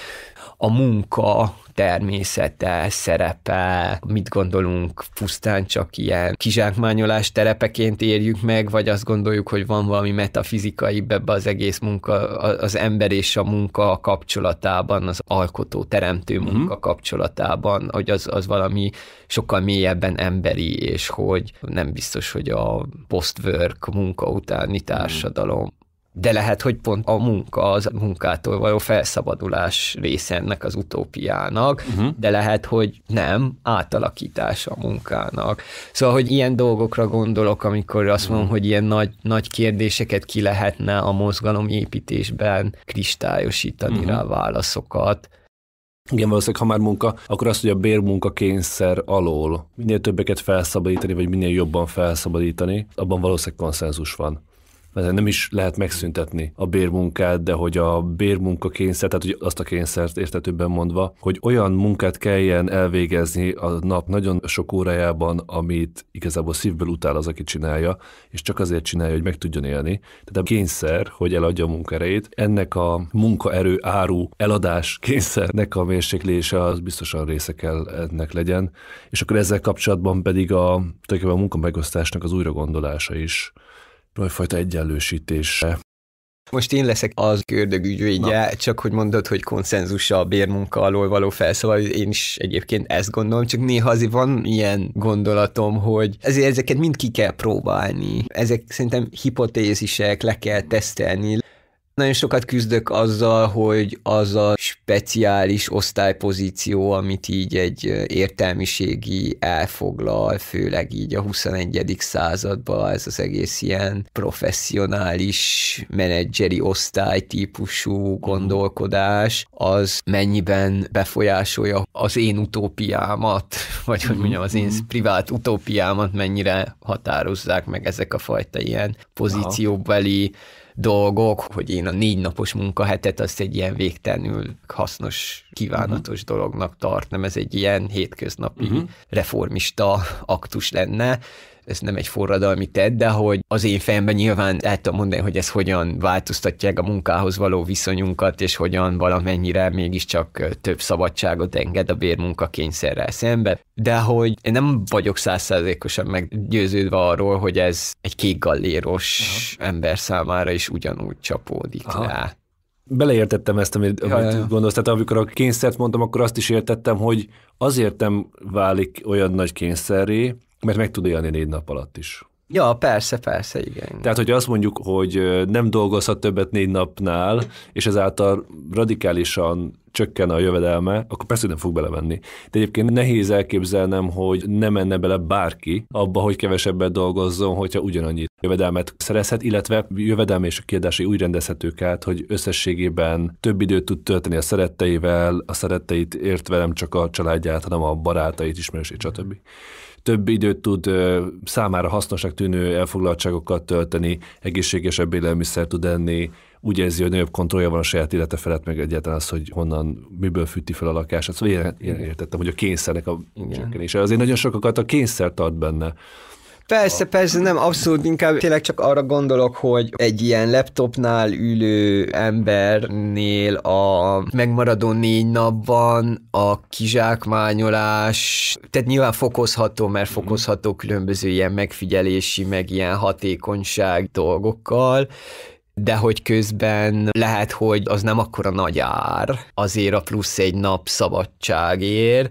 a munka természete, szerepe, mit gondolunk, pusztán csak ilyen kizsákmányolás terepeként érjük meg, vagy azt gondoljuk, hogy van valami metafizikai ebbe az egész munka, az ember és a munka kapcsolatában, az alkotó, teremtő mhm. munka uh-huh. kapcsolatában, hogy az, az valami sokkal mélyebben emberi, és hogy nem biztos, hogy a post-work munka utáni mhm. társadalom de lehet, hogy pont a munka az a munkától való felszabadulás része ennek az utópiának, uh-huh. de lehet, hogy nem, átalakítása a munkának. Szóval, hogy ilyen dolgokra gondolok, amikor azt mondom, mhm. hogy ilyen nagy, nagy kérdéseket ki lehetne a mozgalomépítésben kristályosítani uh-huh. rá válaszokat. Igen, valószínűleg, ha már munka, akkor azt, hogy a bérmunka kényszer alól minél többeket felszabadítani, vagy minél jobban felszabadítani, abban valószínűleg konszenzus van mert nem is lehet megszüntetni a bérmunkát, de hogy a bérmunka kényszer, tehát hogy azt a kényszert értetőbben mondva, hogy olyan munkát kelljen elvégezni a nap nagyon sok órájában, amit igazából szívből utál az, aki csinálja, és csak azért csinálja, hogy meg tudjon élni. Tehát a kényszer, hogy eladja a munkerejét, ennek a munkaerő áru eladás kényszernek a mérséklése az biztosan része kell ennek legyen. És akkor ezzel kapcsolatban pedig a, a munkamegosztásnak az újragondolása is egyfajta egyenlősítésre. Most én leszek az ördög ügyvédje, Na. csak hogy mondod, hogy konszenzus a bérmunka alól való felszólal, én is egyébként ezt gondolom, csak néha azért van ilyen gondolatom, hogy ezért ezeket mind ki kell próbálni. Ezek szerintem hipotézisek, le kell tesztelni. Nagyon sokat küzdök azzal, hogy az a speciális osztálypozíció, amit így egy értelmiségi elfoglal, főleg így a 21. században ez az egész ilyen professzionális menedzseri osztálytípusú mhm. gondolkodás, az mennyiben befolyásolja az én utópiámat, vagy hogy mhm. mondjam, az én mhm. privát utópiámat mennyire határozzák meg ezek a fajta ilyen pozícióbeli Aha dolgok, hogy én a négy napos munkahetet azt egy ilyen végtelenül hasznos, kívánatos uh-huh. dolognak tartom, Ez egy ilyen hétköznapi uh-huh. reformista aktus lenne, ez nem egy forradalmi tett, de hogy az én fejemben nyilván el tudom mondani, hogy ez hogyan változtatják a munkához való viszonyunkat, és hogyan valamennyire mégiscsak több szabadságot enged a bérmunkakényszerrel szembe. De hogy én nem vagyok százszerzékosan meggyőződve arról, hogy ez egy kék galléros Aha. ember számára is ugyanúgy csapódik Aha. le. Beleértettem ezt, amit, ja, ja. gondolsz. Tehát amikor a kényszert mondtam, akkor azt is értettem, hogy azért nem válik olyan nagy kényszerré, mert meg tud élni négy nap alatt is. Ja, persze, persze, igen. Tehát, hogy azt mondjuk, hogy nem dolgozhat többet négy napnál, és ezáltal radikálisan csökken a jövedelme, akkor persze nem fog belemenni. De egyébként nehéz elképzelnem, hogy nem menne bele bárki abba, hogy kevesebbet dolgozzon, hogyha ugyanannyi jövedelmet szerezhet, illetve jövedelme és a kiadási úgy rendezhetők át, hogy összességében több időt tud tölteni a szeretteivel, a szeretteit értve nem csak a családját, hanem a barátait, ismerősét, stb több időt tud számára hasznosnak tűnő elfoglaltságokkal tölteni, egészségesebb élelmiszer tud enni, úgy érzi, hogy nagyobb kontrollja van a saját élete felett, meg egyáltalán az, hogy honnan, miből fűti fel a lakását. Szóval én értettem, hogy a kényszernek a csökkenése. Azért nagyon sokakat a kényszer tart benne. Persze, persze, nem, abszolút inkább tényleg csak arra gondolok, hogy egy ilyen laptopnál ülő embernél a megmaradó négy napban a kizsákmányolás, tehát nyilván fokozható, mert mhm. fokozható különböző ilyen megfigyelési, meg ilyen hatékonyság dolgokkal, de hogy közben lehet, hogy az nem akkora nagy ár azért a plusz egy nap szabadságért,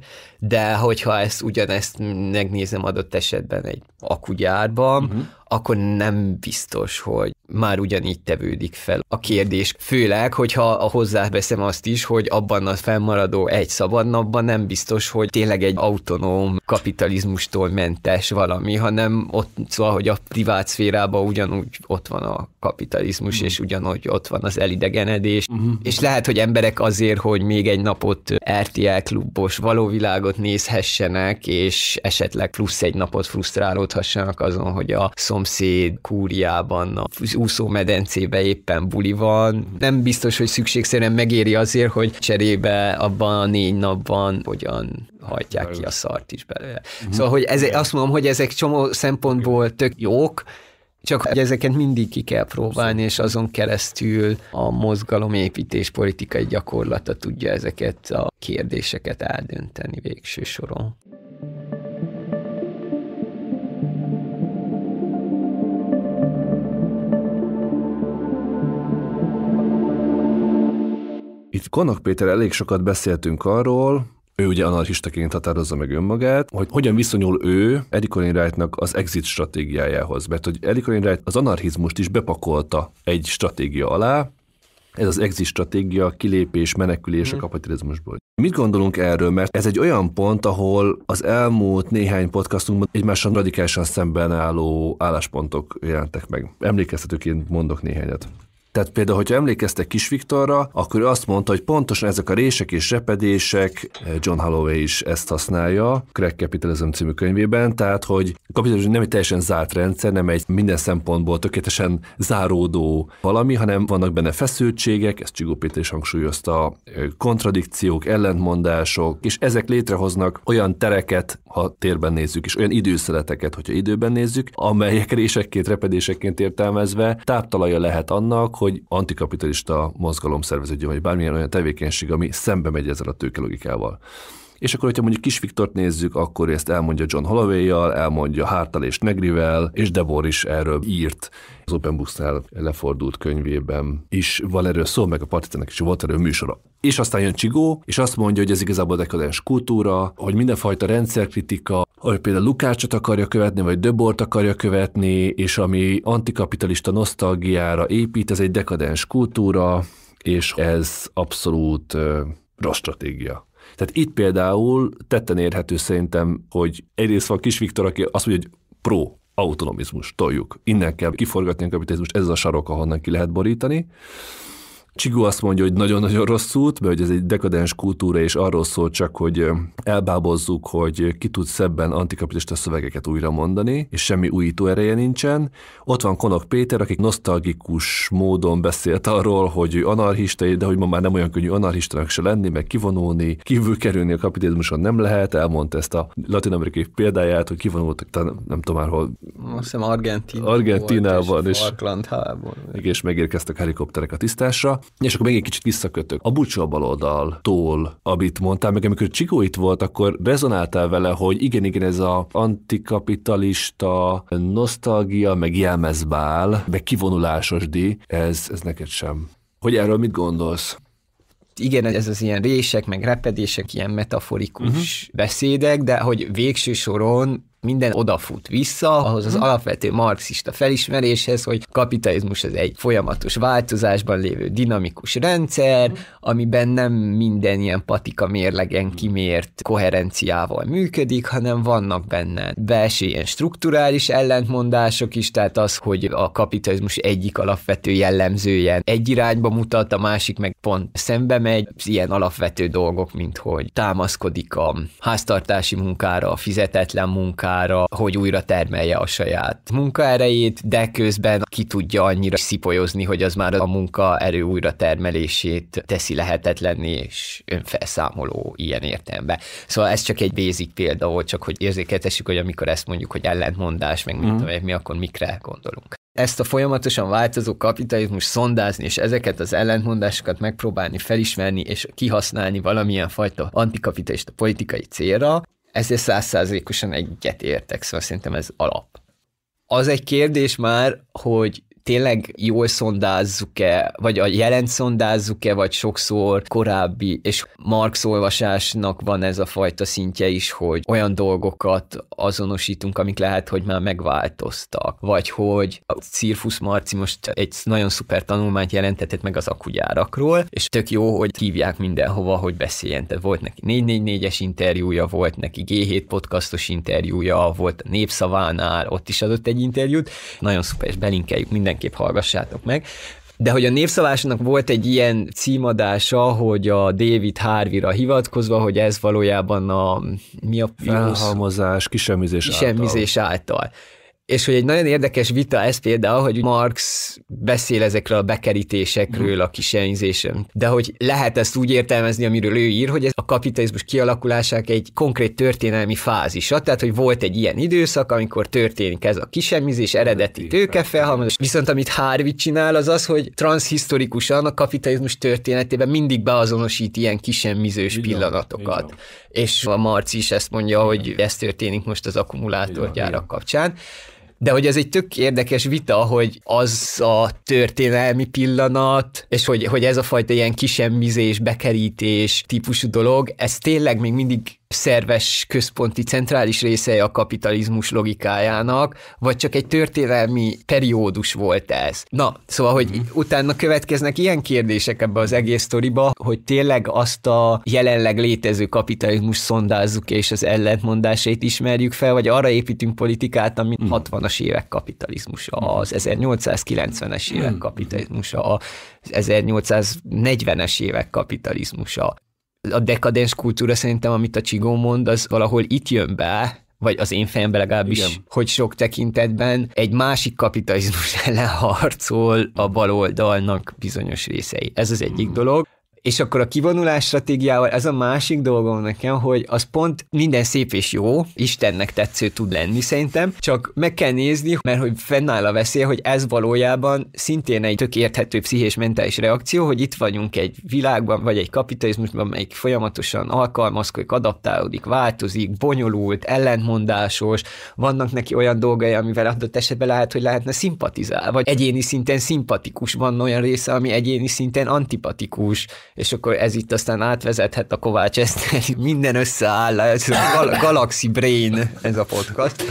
de hogyha ezt ugyanezt megnézem adott esetben egy akugyárban, uh-huh. akkor nem biztos, hogy már ugyanígy tevődik fel a kérdés. Főleg, hogyha hozzáveszem azt is, hogy abban a fennmaradó egy napban nem biztos, hogy tényleg egy autonóm kapitalizmustól mentes valami, hanem ott, szóval, hogy a privát szférában ugyanúgy ott van a kapitalizmus, uh-huh. és ugyanúgy ott van az elidegenedés, uh-huh. és lehet, hogy emberek azért, hogy még egy napot RTL klubos valóvilágot dolgot nézhessenek, és esetleg plusz egy napot frusztrálódhassanak azon, hogy a szomszéd kúriában, a úszó medencébe éppen buli van. Nem biztos, hogy szükségszerűen megéri azért, hogy cserébe abban a négy napban hogyan hajtják ki a szart is belőle. Mhm. Szóval, hogy ez, azt mondom, hogy ezek csomó szempontból tök jók, csak hogy ezeket mindig ki kell próbálni, és azon keresztül a mozgalomépítés politikai gyakorlata tudja ezeket a kérdéseket eldönteni végső soron. Itt Konak Péter elég sokat beszéltünk arról, ő ugye anarchistaként határozza meg önmagát, hogy hogyan viszonyul ő Eric Wright-nak az exit stratégiájához, mert hogy Eric Colin Wright az anarchizmust is bepakolta egy stratégia alá, ez az exit stratégia, kilépés, menekülés hmm. a mhm. kapitalizmusból. Mit gondolunk erről? Mert ez egy olyan pont, ahol az elmúlt néhány podcastunkban egymással radikálisan szemben álló álláspontok jelentek meg. Emlékeztetőként mondok néhányat. Tehát például, hogyha emlékeztek Kis Viktorra, akkor ő azt mondta, hogy pontosan ezek a rések és repedések, eh, John Holloway is ezt használja, Crack Capitalism című könyvében, tehát, hogy a kapitalizmus nem egy teljesen zárt rendszer, nem egy minden szempontból tökéletesen záródó valami, hanem vannak benne feszültségek, ezt Csigó Péter is hangsúlyozta, eh, kontradikciók, ellentmondások, és ezek létrehoznak olyan tereket, ha térben nézzük, és olyan időszeleteket, hogyha időben nézzük, amelyek résekként, repedésekként értelmezve táptalaja lehet annak, hogy antikapitalista mozgalom szerveződjön, vagy bármilyen olyan tevékenység, ami szembe megy ezzel a tőkelogikával. És akkor, hogyha mondjuk Kis Viktort nézzük, akkor ezt elmondja John holloway elmondja Hártal és Negrivel, és Debor is erről írt az Open books lefordult könyvében is van erről szó, meg a Partizának is volt erről műsora. És aztán jön Csigó, és azt mondja, hogy ez igazából dekadens kultúra, hogy mindenfajta rendszerkritika, hogy például Lukácsot akarja követni, vagy Döbort akarja követni, és ami antikapitalista nosztalgiára épít, ez egy dekadens kultúra, és ez abszolút rossz stratégia. Tehát itt például tetten érhető szerintem, hogy egyrészt van Kis Viktor, aki azt mondja, hogy pro autonomizmus, toljuk. Innen kell kiforgatni a kapitalizmust, ez az a sarok, ahonnan ki lehet borítani. Csigu azt mondja, hogy nagyon-nagyon rossz út, mert hogy ez egy dekadens kultúra, és arról szól csak, hogy elbábozzuk, hogy ki tud szebben antikapitalista szövegeket újra mondani, és semmi újító ereje nincsen. Ott van Konok Péter, aki nosztalgikus módon beszélt arról, hogy ő anarchista, de hogy ma már nem olyan könnyű anarchistának se lenni, meg kivonulni, kívül kerülni a kapitalizmuson nem lehet. Elmondta ezt a latinamerikai példáját, hogy kivonultak, nem tudom már hol. Azt hiszem Argentinában. Argentinában. És, és, és, és megérkeztek helikopterek a tisztásra és akkor még egy kicsit visszakötök. A Bucsa baloldaltól, amit mondtál, meg amikor Csikó itt volt, akkor rezonáltál vele, hogy igen, igen, ez a antikapitalista nosztalgia, meg jelmezbál, meg kivonulásos díj, ez, ez neked sem. Hogy erről mit gondolsz? igen, ez az ilyen rések, meg repedések, ilyen metaforikus uh-huh. beszédek, de hogy végső soron minden odafut vissza, ahhoz az mhm. alapvető marxista felismeréshez, hogy kapitalizmus az egy folyamatos változásban lévő dinamikus rendszer, mhm. amiben nem minden ilyen patika mérlegen mhm. kimért koherenciával működik, hanem vannak benne belső ilyen strukturális ellentmondások is, tehát az, hogy a kapitalizmus egyik alapvető jellemzője egy irányba mutat, a másik meg pont szembe megy, ilyen alapvető dolgok, mint hogy támaszkodik a háztartási munkára, a fizetetlen munkára, számára, hogy újra termelje a saját munkaerejét, de közben ki tudja annyira szipolyozni, hogy az már a munkaerő újratermelését teszi lehetetlenni és önfelszámoló ilyen értelemben. Szóval ez csak egy basic példa volt, csak hogy érzékeltessük, hogy amikor ezt mondjuk, hogy ellentmondás, meg mm. mit mhm. tudom, mi akkor mikre gondolunk ezt a folyamatosan változó kapitalizmus szondázni, és ezeket az ellentmondásokat megpróbálni felismerni, és kihasználni valamilyen fajta antikapitalista politikai célra, ezért százszázalékosan egyet értek, szóval szerintem ez alap. Az egy kérdés már, hogy tényleg jól szondázzuk-e, vagy a jelent szondázzuk-e, vagy sokszor korábbi, és Marx olvasásnak van ez a fajta szintje is, hogy olyan dolgokat azonosítunk, amik lehet, hogy már megváltoztak, vagy hogy a Cirfus Marci most egy nagyon szuper tanulmányt jelentetett meg az akugyárakról, és tök jó, hogy hívják mindenhova, hogy beszéljen. Tehát volt neki 444-es interjúja, volt neki G7 podcastos interjúja, volt a Népszavánál, ott is adott egy interjút, nagyon szuper, és belinkeljük minden mindenképp hallgassátok meg. De hogy a népszavásnak volt egy ilyen címadása, hogy a David Harvey-ra hivatkozva, hogy ez valójában a... Mi a felhalmozás, kisemmizés, kisemmizés által. által. És hogy egy nagyon érdekes vita ez például, hogy Marx beszél ezekről a bekerítésekről, a kisenyzésen. De hogy lehet ezt úgy értelmezni, amiről ő ír, hogy ez a kapitalizmus kialakulásának egy konkrét történelmi fázisa. Tehát, hogy volt egy ilyen időszak, amikor történik ez a kisemmizés, eredeti tőkefelhalmozás. Viszont amit Harvey csinál, az az, hogy transhistorikusan a kapitalizmus történetében mindig beazonosít ilyen kisemmizős pillanatokat. Igen. És a Marci is ezt mondja, Igen. hogy ez történik most az akkumulátorgyárak kapcsán. De hogy ez egy tök érdekes vita, hogy az a történelmi pillanat, és hogy, hogy ez a fajta ilyen kisemmizés, bekerítés típusú dolog, ez tényleg még mindig szerves központi centrális része a kapitalizmus logikájának, vagy csak egy történelmi periódus volt ez. Na, szóval, hogy mm-hmm. utána következnek ilyen kérdések ebbe az egész sztoriba, hogy tényleg azt a jelenleg létező kapitalizmus szondázzuk és az ellentmondásait ismerjük fel, vagy arra építünk politikát, ami mm. 60-as évek kapitalizmusa, mhm. az 1890-es mhm. évek kapitalizmusa, az 1840-es évek kapitalizmusa a dekadens kultúra szerintem, amit a Csigó mond, az valahol itt jön be, vagy az én fejemben legalábbis, Igen. hogy sok tekintetben egy másik kapitalizmus ellen harcol a baloldalnak bizonyos részei. Ez az egyik hmm. dolog. És akkor a kivonulás stratégiával ez a másik dolgom nekem, hogy az pont minden szép és jó, Istennek tetsző tud lenni szerintem, csak meg kell nézni, mert hogy fennáll a veszély, hogy ez valójában szintén egy tök érthető pszichés mentális reakció, hogy itt vagyunk egy világban, vagy egy kapitalizmusban, melyik folyamatosan alkalmazkodik, adaptálódik, változik, bonyolult, ellentmondásos, vannak neki olyan dolgai, amivel adott esetben lehet, hogy lehetne szimpatizál, vagy egyéni szinten szimpatikus, van olyan része, ami egyéni szinten antipatikus, és akkor ez itt aztán átvezethet a Kovács ezt, minden összeáll, ez a Galaxy Brain ez a podcast,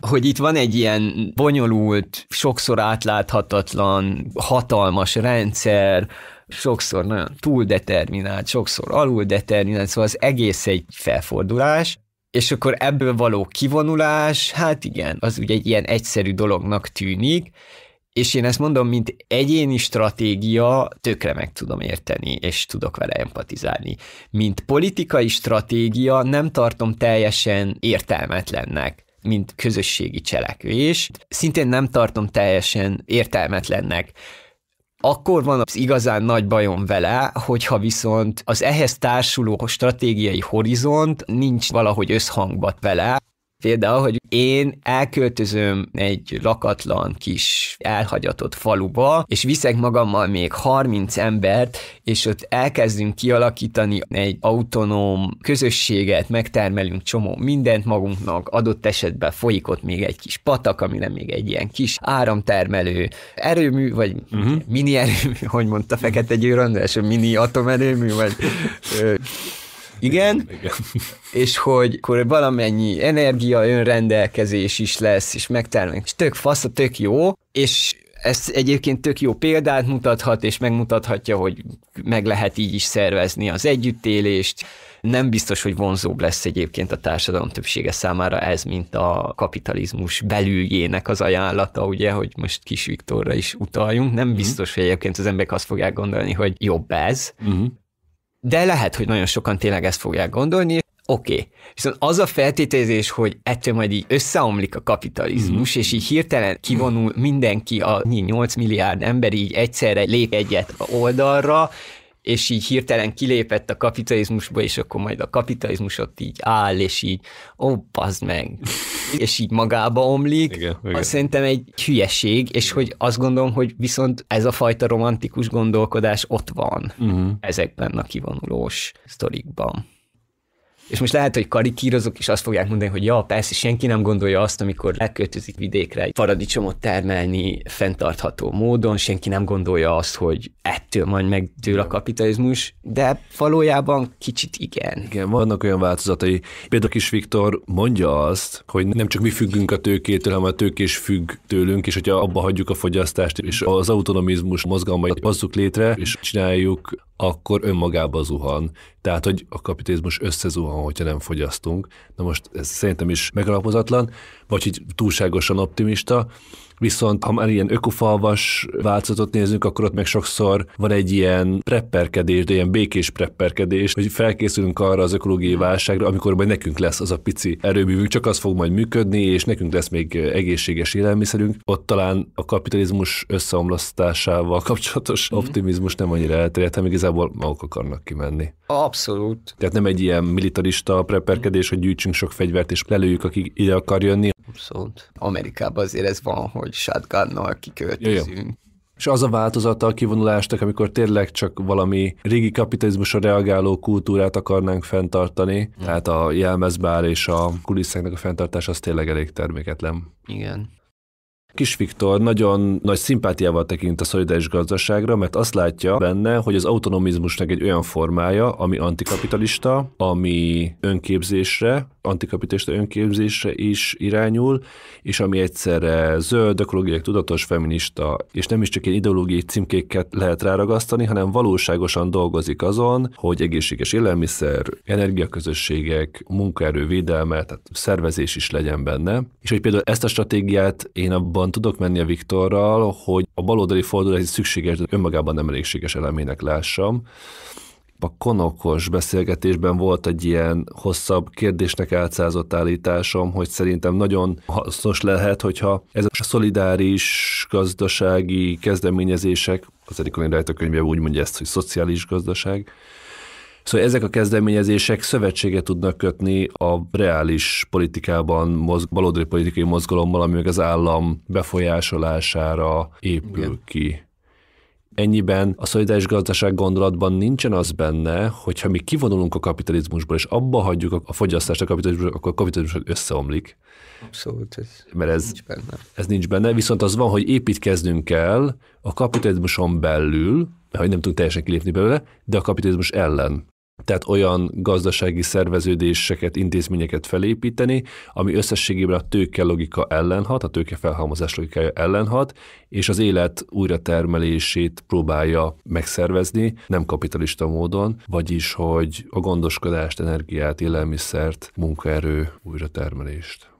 hogy itt van egy ilyen bonyolult, sokszor átláthatatlan, hatalmas rendszer, sokszor nagyon túldeterminált, sokszor aluldeterminált, szóval az egész egy felfordulás, és akkor ebből való kivonulás, hát igen, az ugye egy ilyen egyszerű dolognak tűnik, és én ezt mondom, mint egyéni stratégia, tökre meg tudom érteni, és tudok vele empatizálni. Mint politikai stratégia nem tartom teljesen értelmetlennek mint közösségi cselekvés, szintén nem tartom teljesen értelmetlennek akkor van az igazán nagy bajom vele, hogyha viszont az ehhez társuló stratégiai horizont nincs valahogy összhangban vele, Például, hogy én elköltözöm egy lakatlan kis elhagyatott faluba, és viszek magammal még 30 embert, és ott elkezdünk kialakítani egy autonóm közösséget, megtermelünk csomó mindent magunknak, adott esetben folyik ott még egy kis patak, amire még egy ilyen kis áramtermelő erőmű, vagy uh-huh. mini erőmű, hogy mondta Fekete Győr András, mini atomerőmű, vagy... Ö- igen. Igen. És hogy akkor valamennyi energia, önrendelkezés is lesz, és megtermelünk. És tök fasz, tök jó, és ez egyébként tök jó példát mutathat, és megmutathatja, hogy meg lehet így is szervezni az együttélést. Nem biztos, hogy vonzóbb lesz egyébként a társadalom többsége számára ez, mint a kapitalizmus belüljének az ajánlata, ugye, hogy most kis Viktorra is utaljunk. Nem mhm. biztos, hogy egyébként az emberek azt fogják gondolni, hogy jobb ez, uh-huh de lehet, hogy nagyon sokan tényleg ezt fogják gondolni, oké. Okay. Viszont az a feltételezés, hogy ettől majd így összeomlik a kapitalizmus, mm. és így hirtelen kivonul mindenki, a 8 milliárd ember így egyszerre lép egyet a oldalra, és így hirtelen kilépett a kapitalizmusba, és akkor majd a kapitalizmus ott így áll, és így, ó, oh, bazd meg, és így magába omlik, igen, igen. az szerintem egy hülyeség, és hogy azt gondolom, hogy viszont ez a fajta romantikus gondolkodás ott van uh-huh. ezekben a kivonulós sztorikban. És most lehet, hogy karikírozok, és azt fogják mondani, hogy ja, persze, senki nem gondolja azt, amikor leköltözik vidékre paradicsomot termelni fenntartható módon, senki nem gondolja azt, hogy ettől majd megdől a kapitalizmus, de valójában kicsit igen. Igen, vannak olyan változatai. Például Kis Viktor mondja azt, hogy nem csak mi függünk a tőkétől, hanem a tőkés függ tőlünk, és hogyha abba hagyjuk a fogyasztást, és az autonomizmus mozgalmait hozzuk létre, és csináljuk akkor önmagába zuhan. Tehát, hogy a kapitalizmus összezuhan, hogyha nem fogyasztunk. Na most ez szerintem is megalapozatlan, vagy hogy túlságosan optimista. Viszont ha már ilyen ökofalvas változatot nézünk, akkor ott meg sokszor van egy ilyen prepperkedés, de ilyen békés prepperkedés, hogy felkészülünk arra az ökológiai mm. válságra, amikor majd nekünk lesz az a pici erőművünk, csak az fog majd működni, és nekünk lesz még egészséges élelmiszerünk. Ott talán a kapitalizmus összeomlasztásával kapcsolatos mm. optimizmus nem annyira elterjedt, hanem igazából maguk akarnak kimenni. Abszolút. Tehát nem egy ilyen militarista prepperkedés, hogy gyűjtsünk sok fegyvert és lelőjük, akik ide akar jönni, Abszolút. Amerikában azért ez van, hogy shotgunnal kiköltözünk. és az a változata a kivonulástak, amikor tényleg csak valami régi kapitalizmusra reagáló kultúrát akarnánk fenntartani, mm. tehát a jelmezbár és a kulisszáknak a fenntartás az tényleg elég terméketlen. Igen. Kis Viktor nagyon nagy szimpátiával tekint a szolidáris gazdaságra, mert azt látja benne, hogy az autonomizmusnak egy olyan formája, ami antikapitalista, ami önképzésre, antikapitalista önképzésre is irányul, és ami egyszerre zöld, ökológiai tudatos, feminista, és nem is csak ilyen ideológiai címkéket lehet ráragasztani, hanem valóságosan dolgozik azon, hogy egészséges élelmiszer, energiaközösségek, munkaerő védelme, tehát szervezés is legyen benne. És hogy például ezt a stratégiát én abban abban tudok menni a Viktorral, hogy a baloldali fordulat egy szükséges, de önmagában nem elégséges elemének lássam. A konokos beszélgetésben volt egy ilyen hosszabb kérdésnek átszázott állításom, hogy szerintem nagyon hasznos lehet, hogyha ez a szolidáris gazdasági kezdeményezések, az egyik a könyve úgy mondja ezt, hogy szociális gazdaság, Szóval ezek a kezdeményezések szövetséget tudnak kötni a reális politikában, mozg, baloldali politikai mozgalommal, ami meg az állam befolyásolására épül Igen. ki. Ennyiben a szolidáris gazdaság gondolatban nincsen az benne, hogy ha mi kivonulunk a kapitalizmusból, és abba hagyjuk a fogyasztást a kapitalizmusból, akkor a kapitalizmus összeomlik. Abszolút, ez, Mert ez nincs benne. Ez nincs benne, viszont az van, hogy építkeznünk kell a kapitalizmuson belül, ha nem tudunk teljesen kilépni belőle, de a kapitalizmus ellen tehát olyan gazdasági szerveződéseket, intézményeket felépíteni, ami összességében a tőke logika ellenhat, a tőke felhalmozás logikája ellenhat, és az élet újratermelését próbálja megszervezni, nem kapitalista módon, vagyis, hogy a gondoskodást, energiát, élelmiszert, munkaerő újratermelést.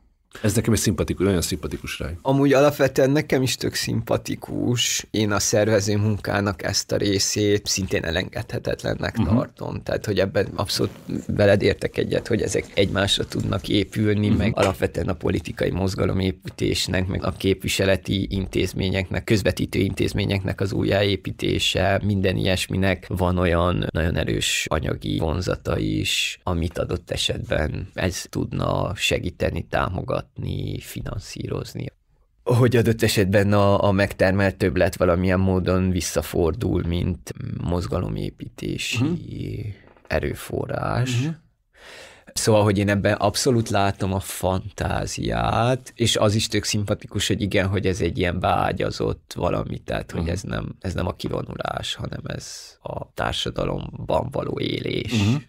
Ez nekem egy szimpatikus, nagyon szimpatikus rá. Amúgy alapvetően nekem is tök szimpatikus. Én a szervező munkának ezt a részét szintén elengedhetetlennek uh-huh. tartom. Tehát, hogy ebben abszolút veled értek egyet, hogy ezek egymásra tudnak épülni, uh-huh. meg alapvetően a politikai mozgalom építésnek, meg a képviseleti intézményeknek, közvetítő intézményeknek az újjáépítése, minden ilyesminek van olyan nagyon erős anyagi vonzata is, amit adott esetben ez tudna segíteni, támogatni támogatni, finanszírozni. Hogy adott esetben a, a megtermelt többlet valamilyen módon visszafordul, mint mozgalomépítési uh-huh. erőforrás. Uh-huh. Szóval, hogy én ebben abszolút látom a fantáziát, és az is tök szimpatikus, hogy igen, hogy ez egy ilyen vágyazott valami, tehát hogy uh-huh. ez, nem, ez nem a kivonulás, hanem ez a társadalomban való élés. Uh-huh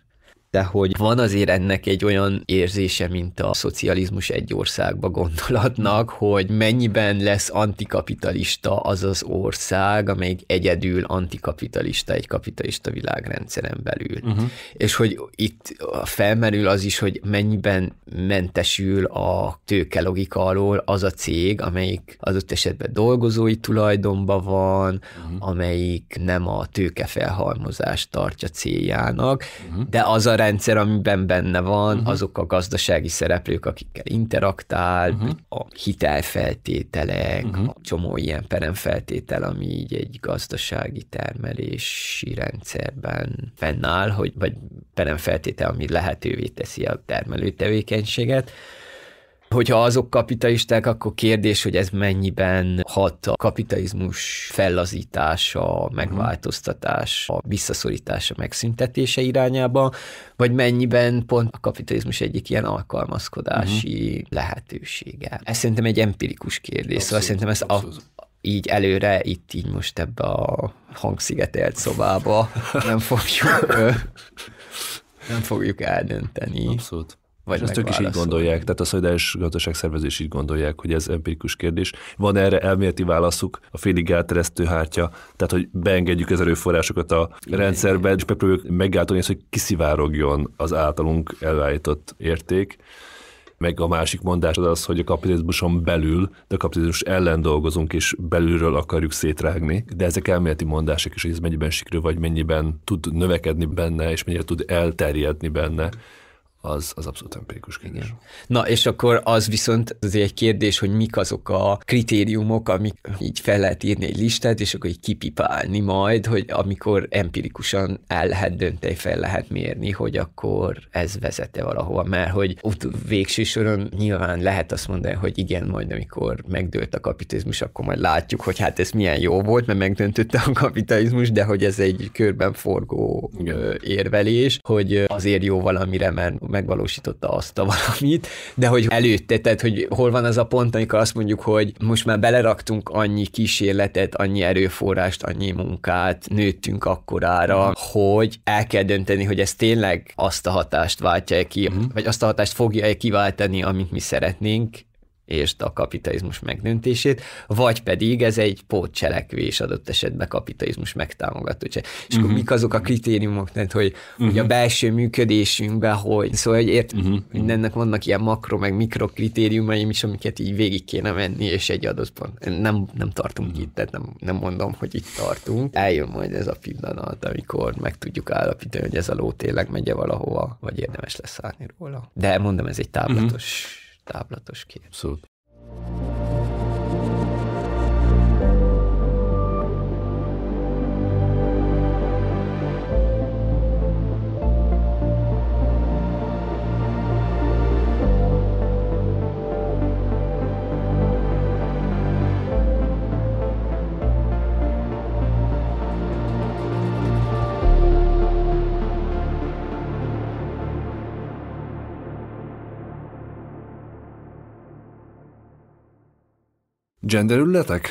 de hogy van azért ennek egy olyan érzése, mint a szocializmus egy országba gondolatnak, hogy mennyiben lesz antikapitalista az az ország, amelyik egyedül antikapitalista egy kapitalista világrendszeren belül. Uh-huh. És hogy itt felmerül az is, hogy mennyiben mentesül a tőke logika alól az a cég, amelyik ott esetben dolgozói tulajdonban van, uh-huh. amelyik nem a tőkefelhalmozást tartja céljának, uh-huh. de az a rendszer, amiben benne van, uh-huh. azok a gazdasági szereplők, akikkel interaktál, uh-huh. a hitelfeltételek, uh-huh. a csomó ilyen peremfeltétel, ami így egy gazdasági termelési rendszerben fennáll, hogy vagy peremfeltétel, ami lehetővé teszi a termelő tevékenységet, Hogyha azok kapitalisták, akkor kérdés, hogy ez mennyiben hat a kapitalizmus fellazítása, megváltoztatása, visszaszorítása, megszüntetése irányába, vagy mennyiben pont a kapitalizmus egyik ilyen alkalmazkodási uh-huh. lehetősége. Ez szerintem egy empirikus kérdés, szóval abszolút, szóval szerintem ez a, így előre, itt így most ebbe a hangszigetelt szobába nem fogjuk, nem fogjuk eldönteni. Abszolút. Vagy és ezt ők is így gondolják, tehát a szolidáris gazdaság szervezés így gondolják, hogy ez empirikus kérdés. Van erre elméleti válaszuk, a félig áteresztő hátja, tehát hogy beengedjük az erőforrásokat a Igen. rendszerbe, és megpróbáljuk megállítani, ezt, hogy kiszivárogjon az általunk előállított érték meg a másik mondás az az, hogy a kapitalizmuson belül, de a kapitalizmus ellen dolgozunk, és belülről akarjuk szétrágni. De ezek elméleti mondások is, hogy ez mennyiben sikerül, vagy mennyiben tud növekedni benne, és mennyire tud elterjedni benne az, az abszolút empirikus kérdés. Igen. Na, és akkor az viszont azért egy kérdés, hogy mik azok a kritériumok, amik így fel lehet írni egy listát, és akkor így kipipálni majd, hogy amikor empirikusan el lehet dönteni, fel lehet mérni, hogy akkor ez vezete valahova, mert hogy ott végső soron nyilván lehet azt mondani, hogy igen, majd amikor megdőlt a kapitalizmus, akkor majd látjuk, hogy hát ez milyen jó volt, mert megdöntötte a kapitalizmus, de hogy ez egy körben forgó igen. érvelés, hogy azért jó valamire, mert megvalósította azt a valamit, de hogy előtte, tehát hogy hol van az a pont, amikor azt mondjuk, hogy most már beleraktunk annyi kísérletet, annyi erőforrást, annyi munkát, nőttünk akkorára, hogy el kell dönteni, hogy ez tényleg azt a hatást váltja ki, mm. vagy azt a hatást fogja-e kiváltani, amit mi szeretnénk, és a kapitalizmus megdöntését, vagy pedig ez egy pótcselekvés adott esetben kapitalizmus megtámogató. És uh-huh. akkor mhm. mik azok a kritériumok, tehát, hogy, uh-huh. hogy a mhm. belső működésünkben, hogy szóval, hogy ért, uh-huh. Mhm. mindennek vannak ilyen makro, meg mikro kritériumaim is, amiket így végig kéne menni, és egy adott pont. Nem, nem tartunk uh-huh. itt, tehát nem, nem mondom, hogy itt tartunk. Eljön majd ez a pillanat, amikor meg tudjuk állapítani, hogy ez a ló tényleg megye valahova, vagy érdemes lesz róla. De mondom, ez egy táblatos uh-huh táblatos kép. Abszolút. Genderülletek?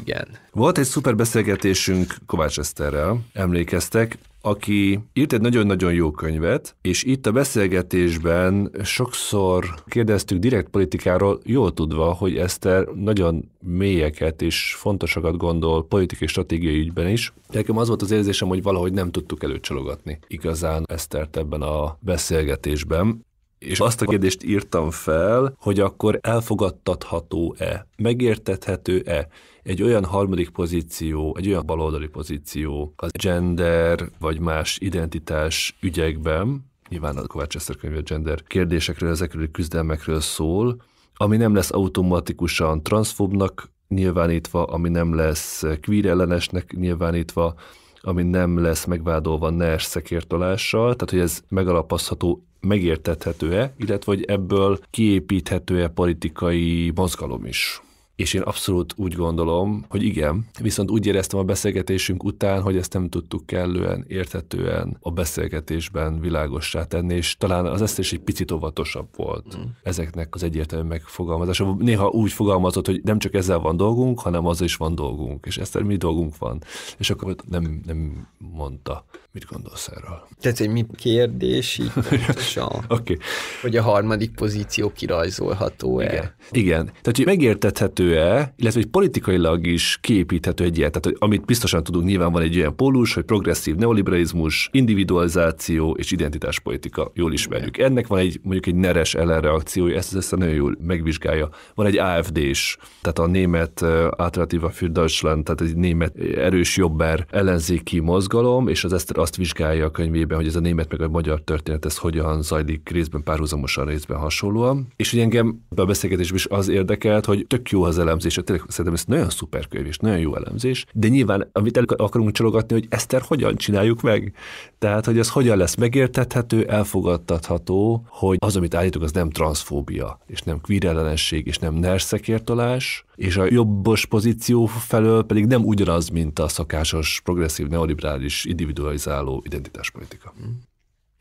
Igen. Volt egy szuper beszélgetésünk Kovács Eszterrel, emlékeztek, aki írt egy nagyon-nagyon jó könyvet, és itt a beszélgetésben sokszor kérdeztük direkt politikáról, jól tudva, hogy Eszter nagyon mélyeket és fontosakat gondol politikai stratégiai ügyben is. Nekem az volt az érzésem, hogy valahogy nem tudtuk előcsalogatni igazán Esztert ebben a beszélgetésben. És azt a kérdést írtam fel, hogy akkor elfogadtatható-e, megértethető-e egy olyan harmadik pozíció, egy olyan baloldali pozíció a gender vagy más identitás ügyekben, nyilván a Kovács Eszter könyv a gender kérdésekről, ezekről küzdelmekről szól, ami nem lesz automatikusan transzfobnak nyilvánítva, ami nem lesz queer ellenesnek nyilvánítva, ami nem lesz megvádolva NERS szekértolással, tehát hogy ez megalapozható megértethető-e, illetve hogy ebből kiépíthető-e politikai mozgalom is. És én abszolút úgy gondolom, hogy igen, viszont úgy éreztem a beszélgetésünk után, hogy ezt nem tudtuk kellően, érthetően a beszélgetésben világossá tenni, és talán az ezt is egy picit óvatosabb volt mm. ezeknek az egyértelmű megfogalmazása. Néha úgy fogalmazott, hogy nem csak ezzel van dolgunk, hanem az is van dolgunk, és ezzel mi dolgunk van. És akkor nem, nem mondta. Mit gondolsz erről? Tehát egy mi kérdés, okay. hogy a harmadik pozíció kirajzolható-e? Igen. Igen. Tehát, hogy megértethető-e, illetve hogy politikailag is kiépíthető egy ilyet. Tehát, hogy amit biztosan tudunk, nyilván van egy olyan pólus, hogy progresszív neoliberalizmus, individualizáció és identitáspolitika. Jól ismerjük. Igen. Ennek van egy mondjuk egy neres ellenreakciója, ezt össze nagyon jól megvizsgálja. Van egy AFD-s, tehát a német Alternativa für Deutschland, tehát egy német erős jobber ellenzéki mozgalom, és az ezt azt vizsgálja a könyvében, hogy ez a német meg a magyar történet, ez hogyan zajlik részben párhuzamosan, részben hasonlóan. És ugye engem a beszélgetésben is az érdekelt, hogy tök jó az elemzés, tényleg szerintem ez nagyon szuper könyv és nagyon jó elemzés, de nyilván amit el akarunk csalogatni, hogy Eszter hogyan csináljuk meg. Tehát, hogy ez hogyan lesz megértethető, elfogadtatható, hogy az, amit állítok, az nem transzfóbia, és nem queer ellenség, és nem nerszekértolás, és a jobbos pozíció felől pedig nem ugyanaz, mint a szakásos, progresszív, neoliberális, individualizáló identitáspolitika.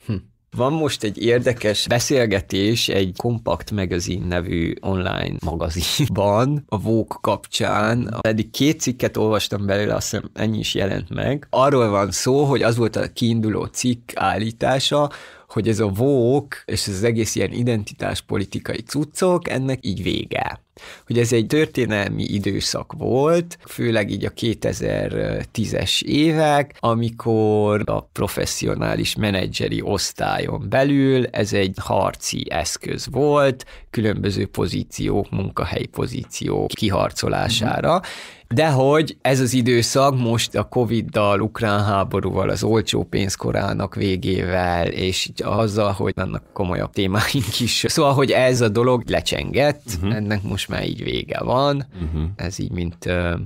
Hm. Van most egy érdekes beszélgetés egy Compact Magazine nevű online magazinban a Vogue kapcsán. Eddig két cikket olvastam belőle, azt hiszem ennyi is jelent meg. Arról van szó, hogy az volt a kiinduló cikk állítása, hogy ez a Vogue és ez az egész ilyen identitáspolitikai cuccok, ennek így vége hogy ez egy történelmi időszak volt, főleg így a 2010-es évek, amikor a professzionális menedzseri osztályon belül ez egy harci eszköz volt, különböző pozíciók, munkahelyi pozíciók kiharcolására, de hogy ez az időszak most a Covid-dal, ukrán háborúval, az olcsó pénzkorának végével, és azzal, hogy vannak komolyabb témáink is. Szóval, hogy ez a dolog lecsengett, uh-huh. ennek most most már így vége van. Uh-huh. Ez így mint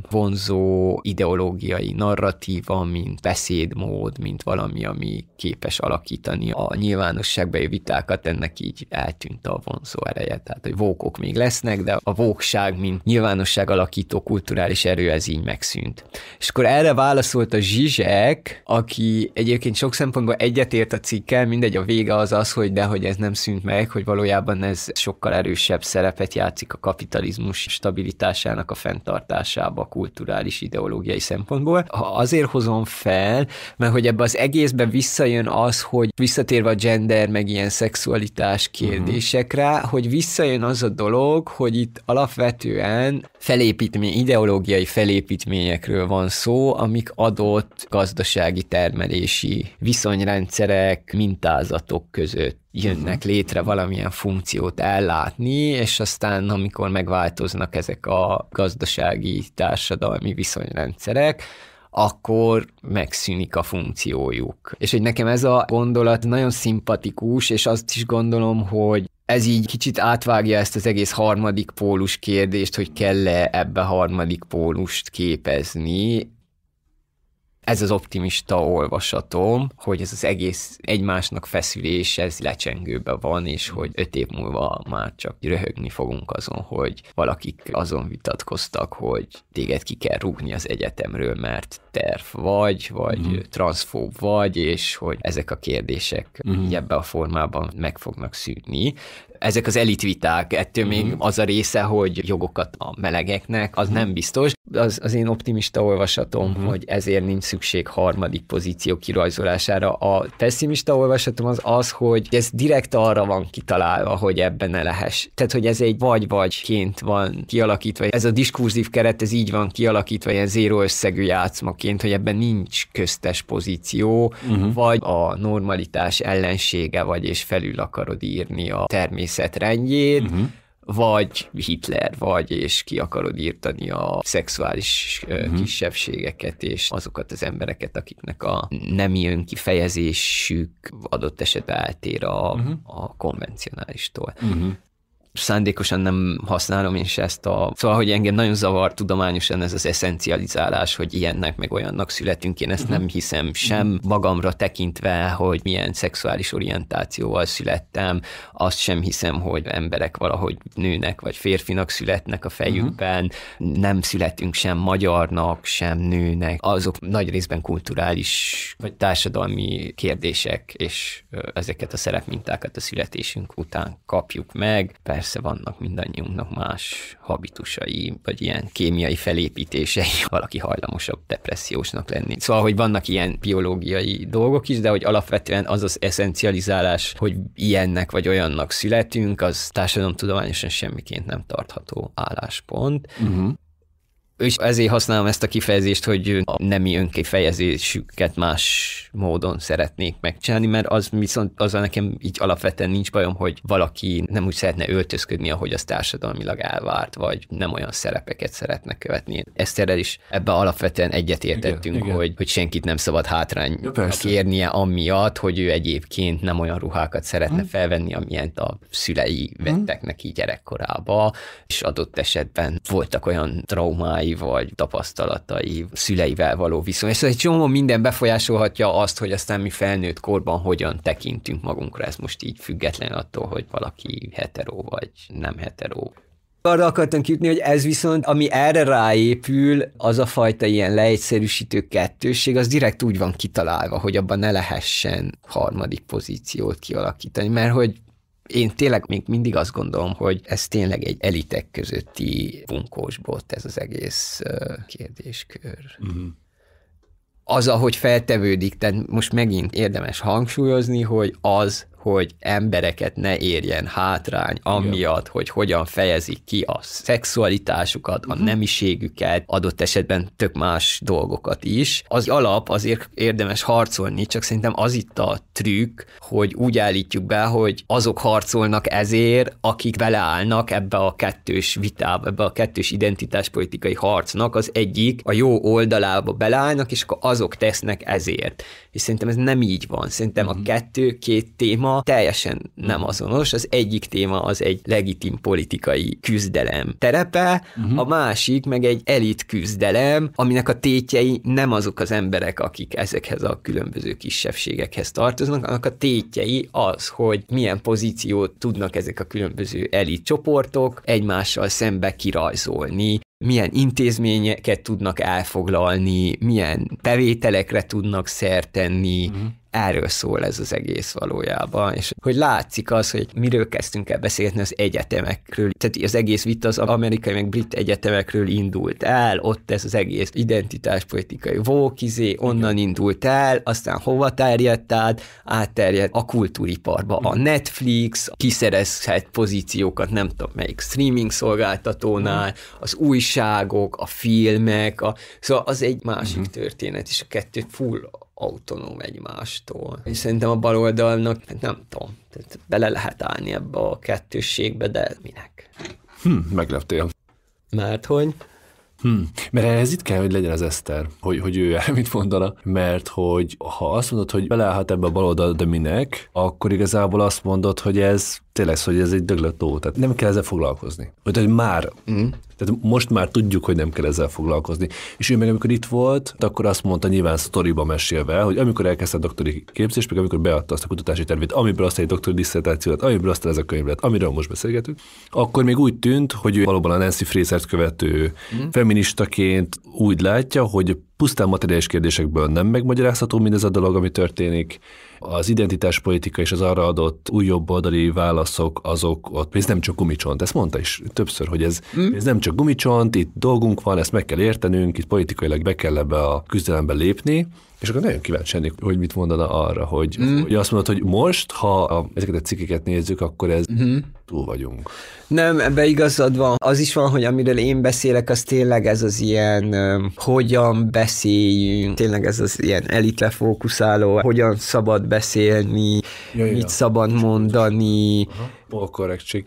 vonzó ideológiai narratíva, mint beszédmód, mint valami, ami képes alakítani a nyilvánosságbeli vitákat, ennek így eltűnt a vonzó ereje. Tehát, hogy vókok még lesznek, de a vókság, mint nyilvánosság alakító kulturális erő, ez így megszűnt. És akkor erre válaszolt a Zsizsek, aki egyébként sok szempontból egyetért a cikkel, mindegy, a vége az az, hogy de hogy ez nem szűnt meg, hogy valójában ez sokkal erősebb szerepet játszik a kapitalizmus kapitalizmus stabilitásának a fenntartásába kulturális ideológiai szempontból. Ha azért hozom fel, mert hogy ebbe az egészbe visszajön az, hogy visszatérve a gender, meg ilyen szexualitás mhm. kérdésekre, uh-huh. hogy visszajön az a dolog, hogy itt alapvetően felépítmény, ideológiai felépítményekről van szó, amik adott gazdasági termelési viszonyrendszerek, mintázatok között jönnek mhm. létre valamilyen funkciót ellátni, és aztán amikor megváltoznak ezek a gazdasági, társadalmi viszonyrendszerek, akkor megszűnik a funkciójuk. És hogy nekem ez a gondolat nagyon szimpatikus, és azt is gondolom, hogy ez így kicsit átvágja ezt az egész harmadik pólus kérdést, hogy kell-e ebbe harmadik pólust képezni, ez az optimista olvasatom, hogy ez az egész egymásnak feszülés, ez lecsengőbe van, és hogy öt év múlva már csak röhögni fogunk azon, hogy valakik azon vitatkoztak, hogy téged ki kell rúgni az egyetemről, mert terv vagy, vagy uh-huh. transzfób vagy, és hogy ezek a kérdések uh-huh. ebbe a formában meg fognak szűnni ezek az elitviták, ettől mm még mhm. az a része, hogy jogokat a melegeknek, az mm nem biztos. Az, az én optimista olvasatom, mm hogy ezért nincs szükség harmadik pozíció kirajzolására. A pessimista olvasatom az az, hogy ez direkt arra van kitalálva, hogy ebben ne lehess. Tehát, hogy ez egy vagy-vagyként van kialakítva. Ez a diskurzív keret, ez így van kialakítva, ilyen zéró összegű játszmaként, hogy ebben nincs köztes pozíció, mm. vagy a normalitás ellensége vagy, és felül akarod írni a természet természetrendjét, uh-huh vagy Hitler vagy, és ki akarod írtani a szexuális uh-huh. kisebbségeket, és azokat az embereket, akiknek a nem jön kifejezésük adott esetben eltér a, uh-huh. a konvencionálistól. Uh-huh szándékosan nem használom és ezt a... Szóval, hogy engem nagyon zavar tudományosan ez az eszencializálás, hogy ilyennek meg olyannak születünk, én ezt uh-huh. nem hiszem sem uh-huh. magamra tekintve, hogy milyen szexuális orientációval születtem, azt sem hiszem, hogy emberek valahogy nőnek vagy férfinak születnek a fejükben, uh-huh. nem születünk sem magyarnak, sem nőnek, azok nagy részben kulturális vagy társadalmi kérdések, és ezeket a szerepmintákat a születésünk után kapjuk meg, persze persze vannak mindannyiunknak más habitusai, vagy ilyen kémiai felépítései, valaki hajlamosabb depressziósnak lenni. Szóval, hogy vannak ilyen biológiai dolgok is, de hogy alapvetően az az eszencializálás, hogy ilyennek vagy olyannak születünk, az társadalomtudományosan semmiként nem tartható álláspont. Uh-huh és ezért használom ezt a kifejezést, hogy a nemi önkifejezésüket más módon szeretnék megcsinálni, mert az viszont a nekem így alapvetően nincs bajom, hogy valaki nem úgy szeretne öltözködni, ahogy az társadalmilag elvárt, vagy nem olyan szerepeket szeretne követni. Ezt erre is ebbe alapvetően egyetértettünk, igen, hogy, igen. hogy senkit nem szabad hátrány ja, érnie amiatt, hogy ő egyébként nem olyan ruhákat szeretne hmm. felvenni, amilyent a szülei hm. vettek hmm. neki gyerekkorába, és adott esetben voltak olyan traumái, barátnői vagy tapasztalatai, szüleivel való viszony. és szóval ez egy csomó minden befolyásolhatja azt, hogy aztán mi felnőtt korban hogyan tekintünk magunkra. Ez most így független attól, hogy valaki heteró vagy nem heteró arra akartam kijutni, hogy ez viszont, ami erre ráépül, az a fajta ilyen leegyszerűsítő kettőség, az direkt úgy van kitalálva, hogy abban ne lehessen harmadik pozíciót kialakítani, mert hogy én tényleg még mindig azt gondolom, hogy ez tényleg egy elitek közötti bunkósbot ez az egész kérdéskör. Uh-huh az, ahogy feltevődik, tehát most megint érdemes hangsúlyozni, hogy az hogy embereket ne érjen hátrány, amiatt, hogy hogyan fejezik ki a szexualitásukat, a mhm. nemiségüket, adott esetben tök más dolgokat is. Az alap azért érdemes harcolni, csak szerintem az itt a trükk, hogy úgy állítjuk be, hogy azok harcolnak ezért, akik beleállnak ebbe a kettős vitába, ebbe a kettős identitáspolitikai harcnak, az egyik a jó oldalába beleállnak, és akkor azok tesznek ezért és szerintem ez nem így van. Szerintem a mhm. kettő, két téma teljesen nem mhm. azonos. Az egyik téma az egy legitim politikai küzdelem terepe, mm-hmm. a másik meg egy elit küzdelem, aminek a tétjei nem azok az emberek, akik ezekhez a különböző kisebbségekhez tartoznak, annak a tétjei az, hogy milyen pozíciót tudnak ezek a különböző elit csoportok egymással szembe kirajzolni milyen intézményeket tudnak elfoglalni, milyen bevételekre tudnak szertenni, uh-huh. Mhm erről szól ez az egész valójában, és hogy látszik az, hogy miről kezdtünk el beszélni az egyetemekről. Tehát az egész vita az amerikai meg brit egyetemekről indult el, ott ez az egész identitáspolitikai vókizé, onnan indult el, aztán hova terjedt át, átterjedt a kultúriparba. A Netflix kiszerezhet pozíciókat, nem tudom melyik streaming szolgáltatónál, az újságok, a filmek, a... szóval az egy másik mhm. történet, és a kettő full autonóm egymástól. És szerintem a baloldalnak, hát nem tudom, tehát bele lehet állni ebbe a kettősségbe, de minek? Hm, megleptél. Mert hogy? Hmm. Mert ehhez itt kell, hogy legyen az Eszter, hogy, hogy ő el mit mondana, mert hogy ha azt mondod, hogy beleállhat ebbe a baloldal, de minek, akkor igazából azt mondod, hogy ez tényleg, hogy ez egy döglött tó, tehát nem kell ezzel foglalkozni. Vagy hogy már, hmm. tehát most már tudjuk, hogy nem kell ezzel foglalkozni. És ő meg amikor itt volt, akkor azt mondta nyilván sztoriba mesélve, hogy amikor elkezdte a doktori képzést, meg amikor beadta azt a kutatási tervét, amiből azt egy doktori diszertációt, amiből azt ez a könyv lett, amiről most beszélgetünk, akkor még úgy tűnt, hogy ő valóban a Nancy Fraser-t követő hmm feministaként úgy látja, hogy Pusztán materiális kérdésekből nem megmagyarázható mindez a dolog, ami történik. Az identitáspolitika és az arra adott új oldali válaszok, azok ott, ez nem csak gumicsont, ezt mondta is többször, hogy ez, mm. ez nem csak gumicsont, itt dolgunk van, ezt meg kell értenünk, itt politikailag be kell ebbe a küzdelembe lépni, és akkor nagyon kíváncsi lennék, hogy mit mondana arra, hogy, mm. hogy azt mondod, hogy most, ha a, ezeket a cikkeket nézzük, akkor ez mm. túl vagyunk. Nem, ebbe igazad van. Az is van, hogy amiről én beszélek, az tényleg ez az ilyen, hogyan be beszéljünk, tényleg ez az ilyen elitre fókuszáló, hogyan szabad beszélni, Jaj, mit szabad mondani. Aha.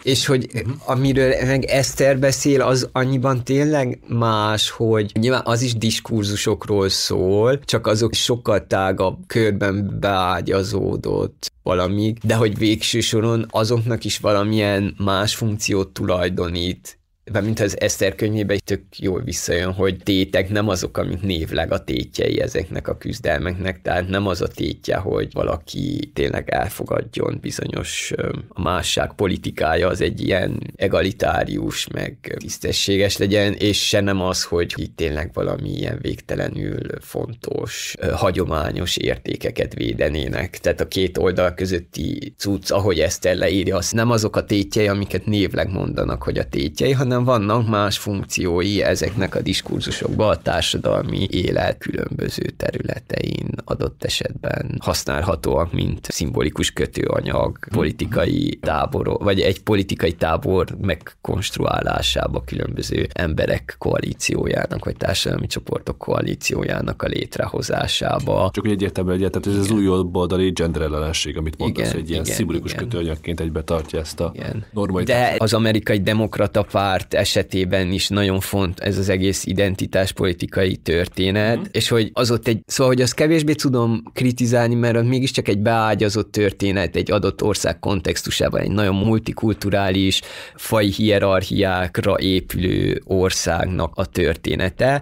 És hogy uh-huh. amiről meg Eszter beszél, az annyiban tényleg más, hogy nyilván az is diskurzusokról szól, csak azok sokkal tágabb körben beágyazódott valamik, de hogy végső soron azoknak is valamilyen más funkciót tulajdonít mint az Eszter egy tök jól visszajön, hogy tétek nem azok, amik névleg a tétjei ezeknek a küzdelmeknek, tehát nem az a tétje, hogy valaki tényleg elfogadjon bizonyos a másság politikája, az egy ilyen egalitárius, meg tisztességes legyen, és se nem az, hogy itt tényleg valami ilyen végtelenül fontos, hagyományos értékeket védenének. Tehát a két oldal közötti cucc, ahogy Eszter leírja, az nem azok a tétjei, amiket névleg mondanak, hogy a tétjei, hanem aztán vannak más funkciói ezeknek a diskurzusokban a társadalmi élet különböző területein adott esetben használhatóak, mint szimbolikus kötőanyag, politikai tábor, vagy egy politikai tábor megkonstruálásába különböző emberek koalíciójának, vagy társadalmi csoportok koalíciójának a létrehozásába. Csak hogy egyértelműen egyértelmű, ez az új oldali gender ellenesség, amit mondasz, igen, hogy egy ilyen igen, szimbolikus igen. kötőanyagként egybe tartja ezt a igen. De az amerikai demokrata párt párt esetében is nagyon font ez az egész identitáspolitikai történet, mm. és hogy az ott egy, szóval hogy azt kevésbé tudom kritizálni, mert az mégiscsak egy beágyazott történet egy adott ország kontextusában, egy nagyon multikulturális, faj hierarchiákra épülő országnak a története,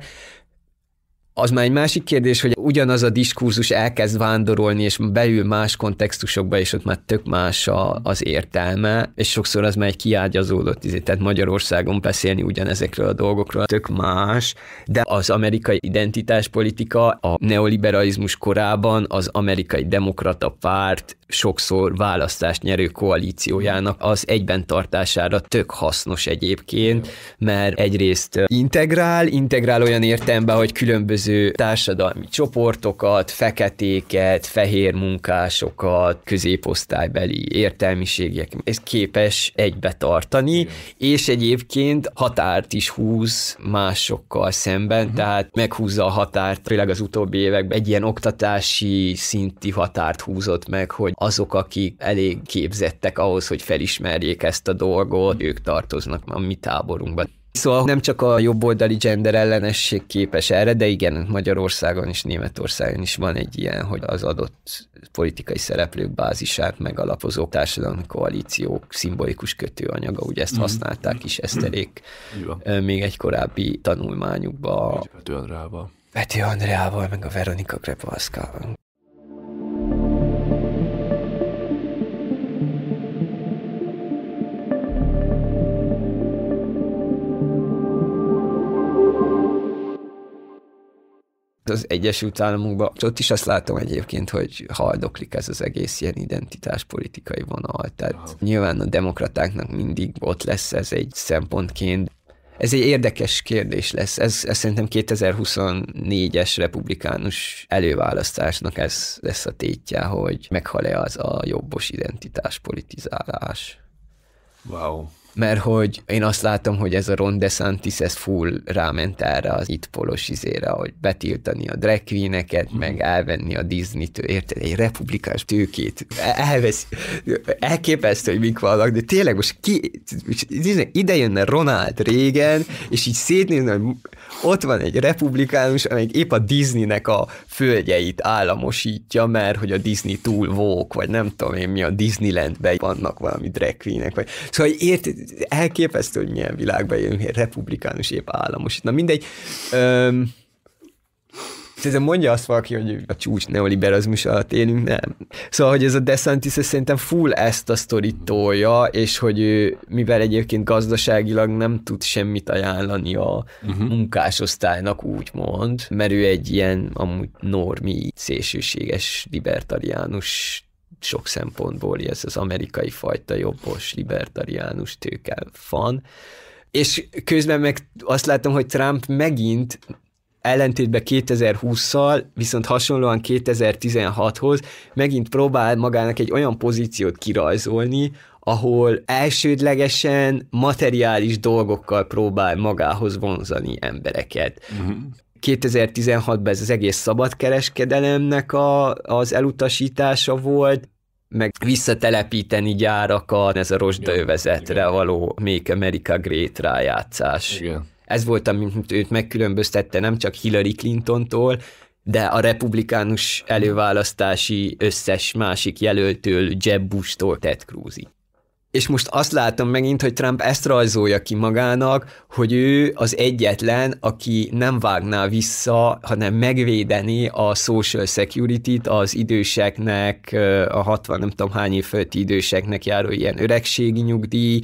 az már egy másik kérdés, hogy ugyanaz a diskurzus elkezd vándorolni, és beül más kontextusokba, és ott már tök más a, az értelme, és sokszor az már egy kiágyazódott, izé, tehát Magyarországon beszélni ugyanezekről a dolgokról tök más, de az amerikai identitáspolitika a neoliberalizmus korában az amerikai demokrata párt sokszor választást nyerő koalíciójának az egyben tartására tök hasznos egyébként, mert egyrészt integrál, integrál olyan értelemben, hogy különböző különböző társadalmi csoportokat, feketéket, fehér munkásokat, középosztálybeli értelmiségek, ez képes egybe tartani, és egyébként határt is húz másokkal szemben, uh-huh. tehát meghúzza a határt, főleg az utóbbi években egy ilyen oktatási szinti határt húzott meg, hogy azok, akik elég képzettek ahhoz, hogy felismerjék ezt a dolgot, ők tartoznak a mi táborunkban. Szóval nem csak a jobboldali gender ellenesség képes erre, de igen, Magyarországon és Németországon is van egy ilyen, hogy az adott politikai szereplők bázisát megalapozó társadalmi koalíciók szimbolikus kötőanyaga, ugye ezt mhm. használták is Eszterék még egy korábbi tanulmányukba. Pető Andrával. Pető Andrával, meg a Veronika Krepalszkával. Hát az Egyesült Államokban. Ott is azt látom egyébként, hogy haldoklik ez az egész ilyen identitáspolitikai vonal. Tehát Aha. nyilván a demokratáknak mindig ott lesz ez egy szempontként. Ez egy érdekes kérdés lesz. Ez, ez szerintem 2024-es republikánus előválasztásnak ez lesz a tétje, hogy meghal-e az a jobbos identitás politizálás. Wow mert hogy én azt látom, hogy ez a Ron DeSantis ez full ráment erre az itt polos izére, hogy betiltani a drag mm. meg elvenni a Disney-től, érted? Egy republikás tőkét elvesz, elképesztő, hogy mik vannak, de tényleg most ki, ide jönne Ronald régen, és így szétnézni, hogy ott van egy republikánus, amelyik épp a Disney-nek a földjeit államosítja, mert hogy a Disney túl vók, vagy nem tudom én mi, a Disneylandben vannak valami drag queenek, vagy... Szóval érted, elképesztő, hogy milyen világban élünk, republikánus épp államos. Na mindegy. Öm, Szerintem mondja azt valaki, hogy a csúcs neoliberalizmus alatt élünk, nem. Szóval, hogy ez a DeSantis ez szerintem full ezt a sztorit tolja, és hogy ő, mivel egyébként gazdaságilag nem tud semmit ajánlani a uh-huh. munkásosztálynak, úgymond, mert ő egy ilyen amúgy normi, szélsőséges, libertariánus sok szempontból ez az amerikai fajta jobbos, libertariánus tőke van. És közben meg azt látom, hogy Trump megint ellentétben 2020-szal, viszont hasonlóan 2016-hoz megint próbál magának egy olyan pozíciót kirajzolni, ahol elsődlegesen materiális dolgokkal próbál magához vonzani embereket. Uh-huh. 2016-ban ez az egész szabadkereskedelemnek a, az elutasítása volt, meg visszatelepíteni gyárakat, ez a rosdaövezetre való Make America Great rájátszás. Igen. Ez volt, amit őt megkülönböztette nem csak Hillary Clintontól, de a republikánus előválasztási összes másik jelöltől, Jeb Bushtól, Ted Cruzig és most azt látom megint, hogy Trump ezt rajzolja ki magának, hogy ő az egyetlen, aki nem vágná vissza, hanem megvédeni a social security-t, az időseknek, a 60 nem tudom hány év fölötti időseknek járó ilyen öregségi nyugdíj,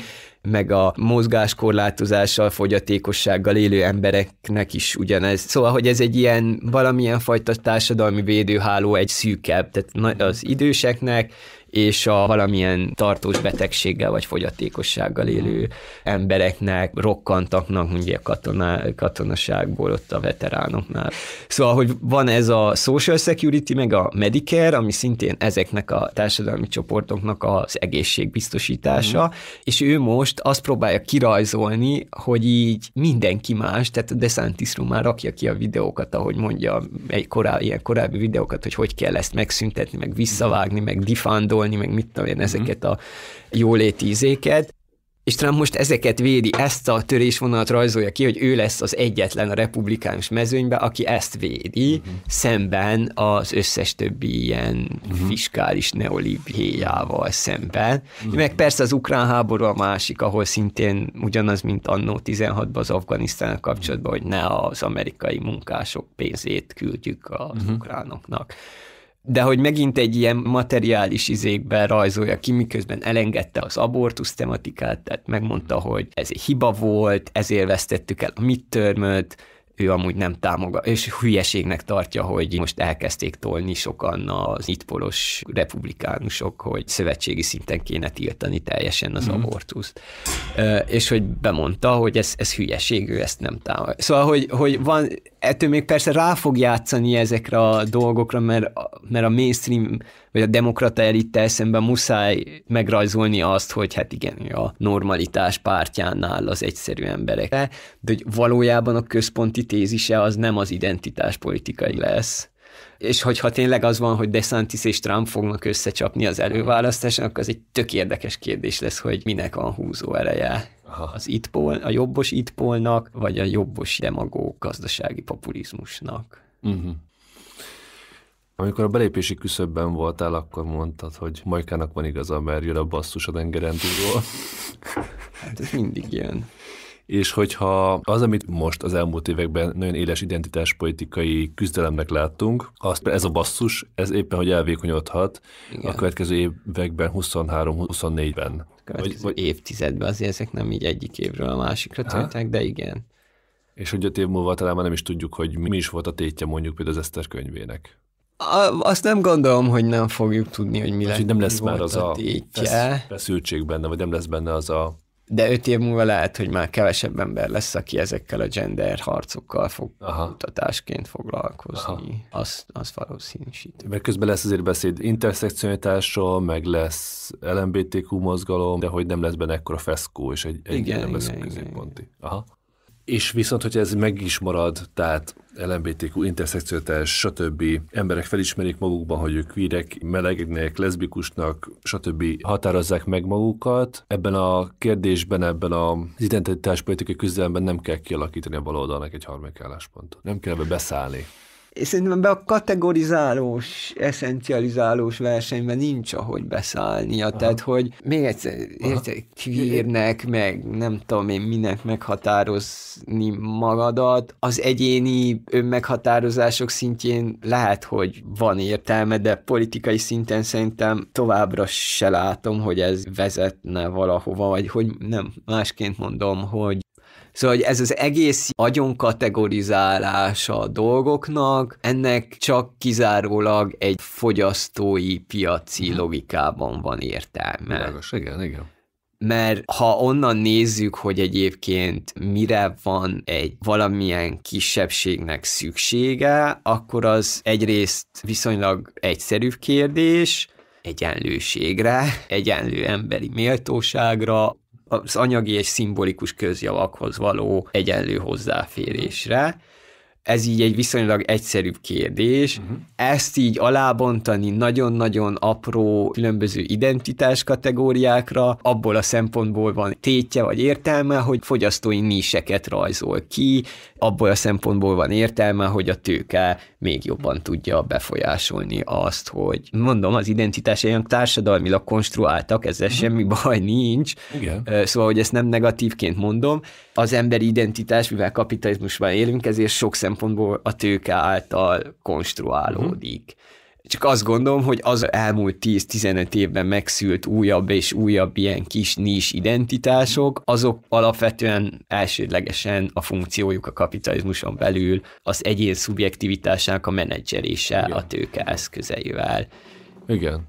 meg a mozgáskorlátozással, fogyatékossággal élő embereknek is ugyanez. Szóval, hogy ez egy ilyen valamilyen fajta társadalmi védőháló, egy szűkebb, tehát az időseknek, és a valamilyen tartós betegséggel vagy fogyatékossággal élő embereknek, rokkantaknak, mondjuk a katona, katonaságból ott a veteránoknál. Szóval, hogy van ez a Social Security, meg a Medicare, ami szintén ezeknek a társadalmi csoportoknak az egészségbiztosítása, mm. és ő most azt próbálja kirajzolni, hogy így mindenki más, tehát a DeSantis már rakja ki a videókat, ahogy mondja, egy korábbi, ilyen korábbi videókat, hogy hogy kell ezt megszüntetni, meg visszavágni, meg difandolni, pakolni, meg mit tudom én, mhm. ezeket a jóléti ízéket. És Trump most ezeket védi, ezt a törésvonalat rajzolja ki, hogy ő lesz az egyetlen a republikánus mezőnyben, aki ezt védi, uh-huh. szemben az összes többi ilyen uh-huh. fiskális neolibhéjával szemben. Uh-huh. Meg persze az ukrán háború a másik, ahol szintén ugyanaz, mint annó 16-ban az Afganisztán kapcsolatban, hogy ne az amerikai munkások pénzét küldjük az uh-huh. ukránoknak de hogy megint egy ilyen materiális izékben rajzolja ki, miközben elengedte az abortus tematikát, tehát megmondta, hogy ez egy hiba volt, ezért vesztettük el a midtörmöt, ő amúgy nem támogat, és hülyeségnek tartja, hogy most elkezdték tolni sokan az itpolos republikánusok, hogy szövetségi szinten kéne tiltani teljesen az mm. abortuszt. És hogy bemondta, hogy ez, ez hülyeség, ő ezt nem támogat, Szóval, hogy, hogy van ettől még persze rá fog játszani ezekre a dolgokra, mert, mert a mainstream vagy a demokrata elitte eszemben muszáj megrajzolni azt, hogy hát igen, a normalitás pártjánál az egyszerű emberek. De hogy valójában a központi tézise az nem az identitás politikai lesz. És hogyha tényleg az van, hogy DeSantis és Trump fognak összecsapni az előválasztáson, akkor az egy tök érdekes kérdés lesz, hogy minek van húzó ereje az itpol, a jobbos itpolnak, vagy a jobbos demagó gazdasági populizmusnak. Uh-huh. Amikor a belépési küszöbben voltál, akkor mondtad, hogy Majkának van igaza, mert jön a basszus a tengeren túlról. Hát ez mindig jön és hogyha az, amit most az elmúlt években nagyon éles identitáspolitikai küzdelemnek láttunk, azt ez a basszus, ez éppen, hogy elvékonyodhat Igen. a következő években, 23-24-ben. Következő vagy, évtizedben azért ezek nem így egyik évről a másikra tűntek, de igen. És hogy öt év múlva talán már nem is tudjuk, hogy mi is volt a tétje mondjuk például az Eszter könyvének. A, azt nem gondolom, hogy nem fogjuk tudni, hogy mi lesz. nem lesz már az a, a tétje. feszültség benne, vagy nem lesz benne az a de öt év múlva lehet, hogy már kevesebb ember lesz, aki ezekkel a gender harcokkal fog Aha. kutatásként foglalkozni. Aha. az az valószínűsítő. Mert közben lesz azért beszéd interszekcionitásról, meg lesz LMBTQ mozgalom, de hogy nem lesz benne ekkora feszkó, és egy, egy igen, nem lesz igen, Igen. Aha és viszont, hogyha ez meg is marad, tehát LMBTQ, interszekciótás, stb. emberek felismerik magukban, hogy ők vírek, melegeknek, leszbikusnak, stb. határozzák meg magukat. Ebben a kérdésben, ebben az identitáspolitikai küzdelemben nem kell kialakítani a baloldalnak egy harmadik álláspontot. Nem kell ebbe beszállni és szerintem be a kategorizálós, eszencializálós versenyben nincs ahogy beszállnia. Aha. Tehát, hogy még egyszer, érted, kvírnek, meg nem tudom én minek meghatározni magadat, az egyéni önmeghatározások szintjén lehet, hogy van értelme, de politikai szinten szerintem továbbra se látom, hogy ez vezetne valahova, vagy hogy nem, másként mondom, hogy Szóval hogy ez az egész agyonkategorizálása a dolgoknak, ennek csak kizárólag egy fogyasztói piaci mhm. logikában van értelme. Világos, igen, igen mert ha onnan nézzük, hogy egyébként mire van egy valamilyen kisebbségnek szüksége, akkor az egyrészt viszonylag egyszerű kérdés, egyenlőségre, egyenlő emberi méltóságra, az anyagi és szimbolikus közjavakhoz való egyenlő hozzáférésre, ez így egy viszonylag egyszerű kérdés. Uh-huh. Ezt így alábontani nagyon-nagyon apró különböző identitás kategóriákra, abból a szempontból van tétje vagy értelme, hogy fogyasztói níseket rajzol ki, abból a szempontból van értelme, hogy a tőke még jobban tudja befolyásolni azt, hogy mondom, az identitás olyan társadalmilag konstruáltak, ezzel uh-huh. semmi baj nincs. Igen. Szóval, hogy ezt nem negatívként mondom. Az emberi identitás, mivel kapitalizmusban élünk, ezért sok szem szempontból a tőke által konstruálódik. Uh-huh. Csak azt gondolom, hogy az elmúlt 10-15 évben megszült újabb és újabb ilyen kis nis identitások, azok alapvetően elsődlegesen a funkciójuk a kapitalizmuson belül az egyén szubjektivitásának a menedzserése Igen. a tőke eszközeivel. Igen.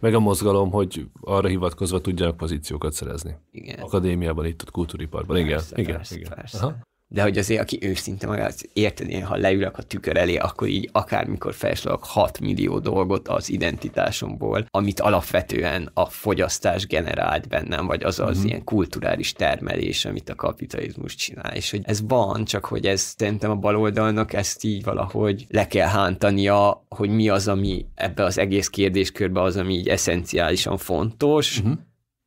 Meg a mozgalom, hogy arra hivatkozva tudjanak pozíciókat szerezni. Igen. Akadémiában, itt, ott, kultúriparban. Persze, igen, persze, igen. Persze. Aha de hogy azért, aki őszinte magát, az érted, én ha leülök a tükör elé, akkor így akármikor felsorolok 6 millió dolgot az identitásomból, amit alapvetően a fogyasztás generált bennem, vagy az az mm. ilyen kulturális termelés, amit a kapitalizmus csinál. És hogy ez van, csak hogy ez szerintem a baloldalnak ezt így valahogy le kell hántania, hogy mi az, ami ebbe az egész kérdéskörbe az, ami így eszenciálisan fontos, mm-hmm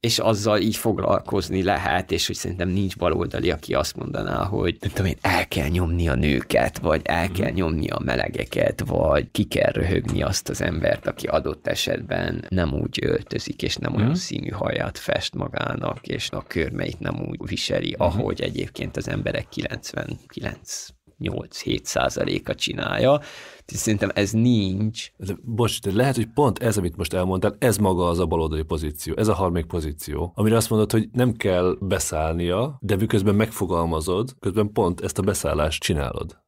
és azzal így foglalkozni lehet, és hogy szerintem nincs baloldali, aki azt mondaná, hogy nem tudom én, el kell nyomni a nőket, vagy el mhm. kell nyomni a melegeket, vagy ki kell röhögni azt az embert, aki adott esetben nem úgy öltözik, és nem olyan mhm. színű haját fest magának, és a körmeit nem úgy viseli, mhm. ahogy egyébként az emberek 99 8-7 százaléka csinálja. Szerintem ez nincs. De, bocs, de lehet, hogy pont ez, amit most elmondtál, ez maga az a baloldali pozíció, ez a harmadik pozíció, amire azt mondod, hogy nem kell beszállnia, de miközben megfogalmazod, közben pont ezt a beszállást csinálod.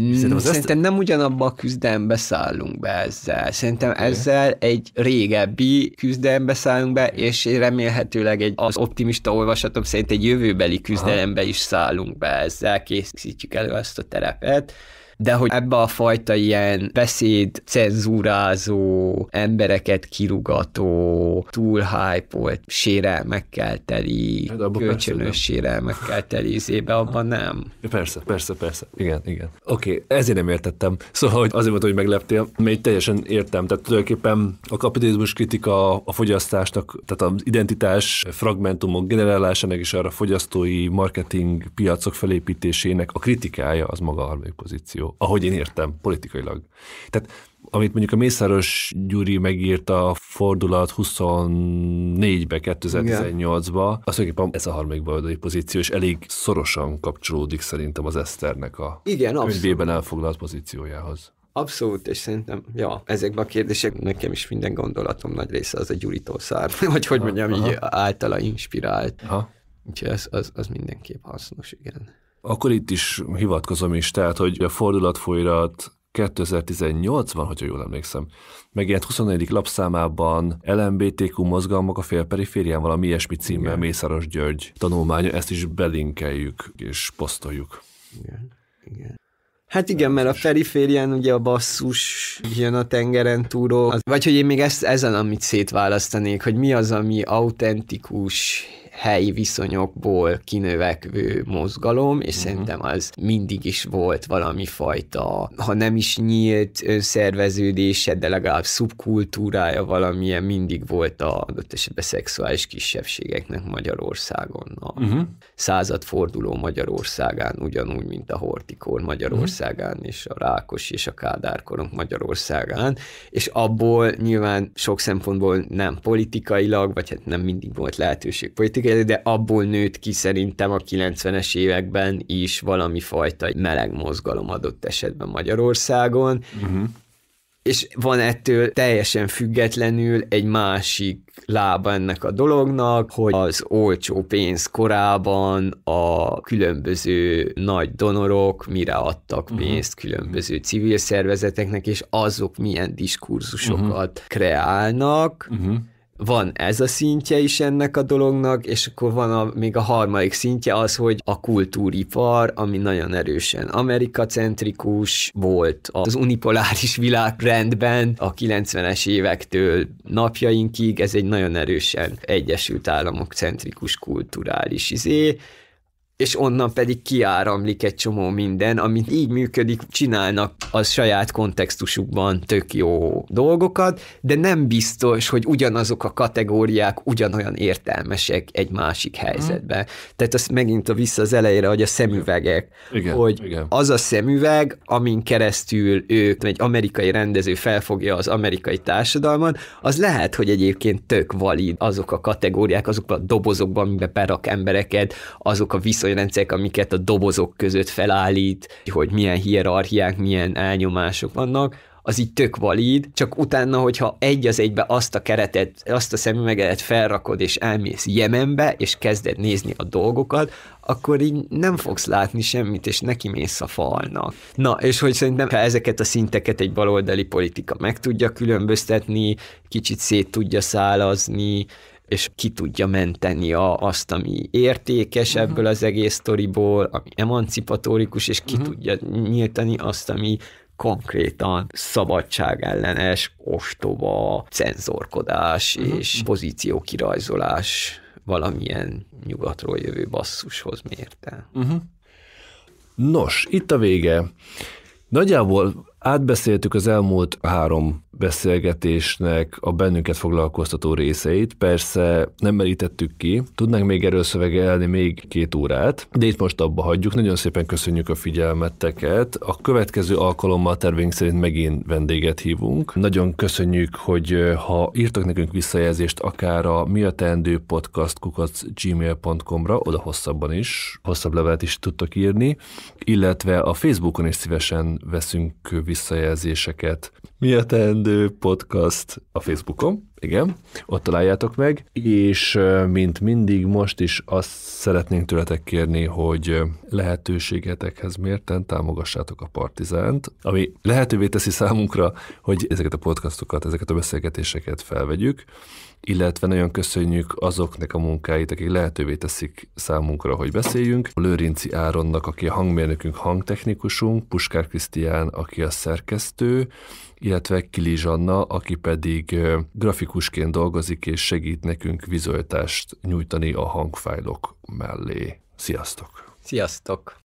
Mm, szerintem, Szerintem ezt... nem ugyanabba a küzdelembe szállunk be ezzel. Szerintem okay. ezzel egy régebbi küzdelembe szállunk be, és remélhetőleg egy, az optimista olvasatom szerint egy jövőbeli küzdelembe Aha. is szállunk be ezzel, készítjük elő ezt a terepet de hogy ebbe a fajta ilyen beszéd cenzúrázó, embereket kirugató, hype-olt, sérelmekkel teli, kölcsönös sérelmekkel teli zébe, abban nem. Ja, persze, persze, persze. Igen, igen. Oké, okay, ezért nem értettem. Szóval hogy azért volt, hogy megleptél, mert teljesen értem. Tehát tulajdonképpen a kapitalizmus kritika a fogyasztásnak, tehát az identitás fragmentumok generálásának és arra fogyasztói marketing piacok felépítésének a kritikája az maga a harmadik pozíció jó, ahogy én értem, politikailag. Tehát amit mondjuk a Mészáros Gyuri megírt a fordulat 24-be, 2018-ba, az tulajdonképpen ez a harmadik baloldali pozíció, és elég szorosan kapcsolódik szerintem az Eszternek a Igen, könyvében elfoglalt pozíciójához. Abszolút, és szerintem, ja, ezekben a kérdések nekem is minden gondolatom nagy része az a Gyuritól szár, vagy hogy mondjam, aha. így általa inspirált. Aha. Úgyhogy az, az, az mindenképp hasznos, igen. Akkor itt is hivatkozom is, tehát, hogy a fordulatfolyamat 2018-ban, hogyha jól emlékszem, megjelent 24. lapszámában LMBTQ mozgalmak a félperiférián valami ilyesmi címmel Igen. Mészáros György tanulmánya, ezt is belinkeljük és posztoljuk. Igen. Igen. Hát igen, mert a periférián ugye a basszus jön a tengeren túró, vagy hogy én még ezt, ezen, amit szétválasztanék, hogy mi az, ami autentikus helyi viszonyokból kinövekvő mozgalom, és uh-huh. szerintem az mindig is volt valami fajta, ha nem is nyílt önszerveződése, de legalább szubkultúrája valamilyen mindig volt a adott esetben szexuális kisebbségeknek Magyarországon. A uh-huh. századforduló Magyarországán ugyanúgy, mint a hortikor Magyarországán, uh-huh. és a Rákos és a Kádárkorunk Magyarországán, és abból nyilván sok szempontból nem politikailag, vagy hát nem mindig volt lehetőség politikai tökéletes, de abból nőtt ki szerintem a 90-es években is valami fajta meleg mozgalom adott esetben Magyarországon, uh-huh. és van ettől teljesen függetlenül egy másik lába ennek a dolognak, hogy az olcsó pénz korában a különböző nagy donorok mire adtak mhm. pénzt uh-huh. különböző civil szervezeteknek, és azok milyen diskurzusokat uh-huh. kreálnak, uh-huh van ez a szintje is ennek a dolognak, és akkor van a, még a harmadik szintje az, hogy a kultúripar, ami nagyon erősen amerikacentrikus volt az unipoláris világrendben a 90-es évektől napjainkig, ez egy nagyon erősen Egyesült Államok centrikus kulturális izé, és onnan pedig kiáramlik egy csomó minden, amit így működik, csinálnak a saját kontextusukban tök jó dolgokat, de nem biztos, hogy ugyanazok a kategóriák ugyanolyan értelmesek egy másik mhm. helyzetben. Mm. Tehát azt megint a vissza az elejére, hogy a szemüvegek, igen, hogy igen. az a szemüveg, amin keresztül ők, egy amerikai rendező felfogja az amerikai társadalmat, az lehet, hogy egyébként tök valid azok a kategóriák, azokban a dobozokban, amiben perak embereket, azok a visz olyan rendszerek, amiket a dobozok között felállít, hogy milyen hierarchiák, milyen elnyomások vannak, az így tök valid, csak utána, hogyha egy az egybe azt a keretet, azt a szemüveget felrakod, és elmész Jemenbe, és kezded nézni a dolgokat, akkor így nem fogsz látni semmit, és neki mész a falnak. Na, és hogy szerintem, ha ezeket a szinteket egy baloldali politika meg tudja különböztetni, kicsit szét tudja szálazni, és ki tudja menteni a, azt, ami értékes uh-huh. ebből az egész sztoriból, ami emancipatórikus, és ki uh-huh. tudja nyíltani azt, ami konkrétan szabadságellenes, ostoba, cenzorkodás uh-huh. és pozíciókirajzolás valamilyen nyugatról jövő basszushoz mérte. Uh-huh. Nos, itt a vége. Nagyjából átbeszéltük az elmúlt három beszélgetésnek a bennünket foglalkoztató részeit. Persze nem merítettük ki, tudnánk még erről szövegelni még két órát, de itt most abba hagyjuk. Nagyon szépen köszönjük a figyelmeteket. A következő alkalommal tervénk szerint megint vendéget hívunk. Nagyon köszönjük, hogy ha írtok nekünk visszajelzést akár a mi a teendő podcast gmail.com-ra, oda hosszabban is, hosszabb levelet is tudtok írni, illetve a Facebookon is szívesen veszünk visszajelzéseket. Mi a teendő podcast a Facebookon, igen, ott találjátok meg, és mint mindig most is azt szeretnénk tőletek kérni, hogy lehetőségetekhez mérten támogassátok a Partizánt, ami lehetővé teszi számunkra, hogy ezeket a podcastokat, ezeket a beszélgetéseket felvegyük, illetve nagyon köszönjük azoknak a munkáit, akik lehetővé teszik számunkra, hogy beszéljünk. Lőrinci Áronnak, aki a hangmérnökünk, hangtechnikusunk, Puskár Krisztián, aki a szerkesztő, illetve Kili Zsanna, aki pedig grafikusként dolgozik és segít nekünk vizualitást nyújtani a hangfájlok mellé. Sziasztok! Sziasztok!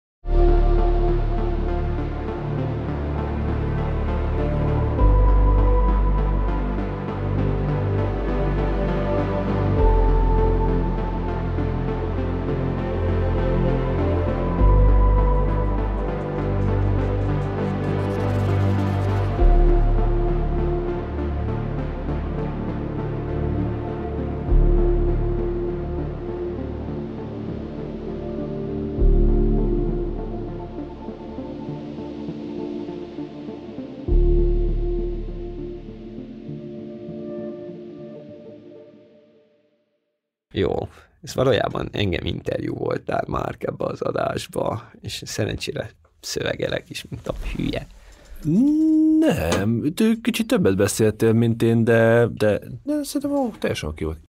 ez valójában engem interjú voltál már ebbe az adásba, és szerencsére szövegelek is, mint a hülye. Nem, kicsit többet beszéltél, mint én, de, de, de szerintem ó, teljesen oké volt.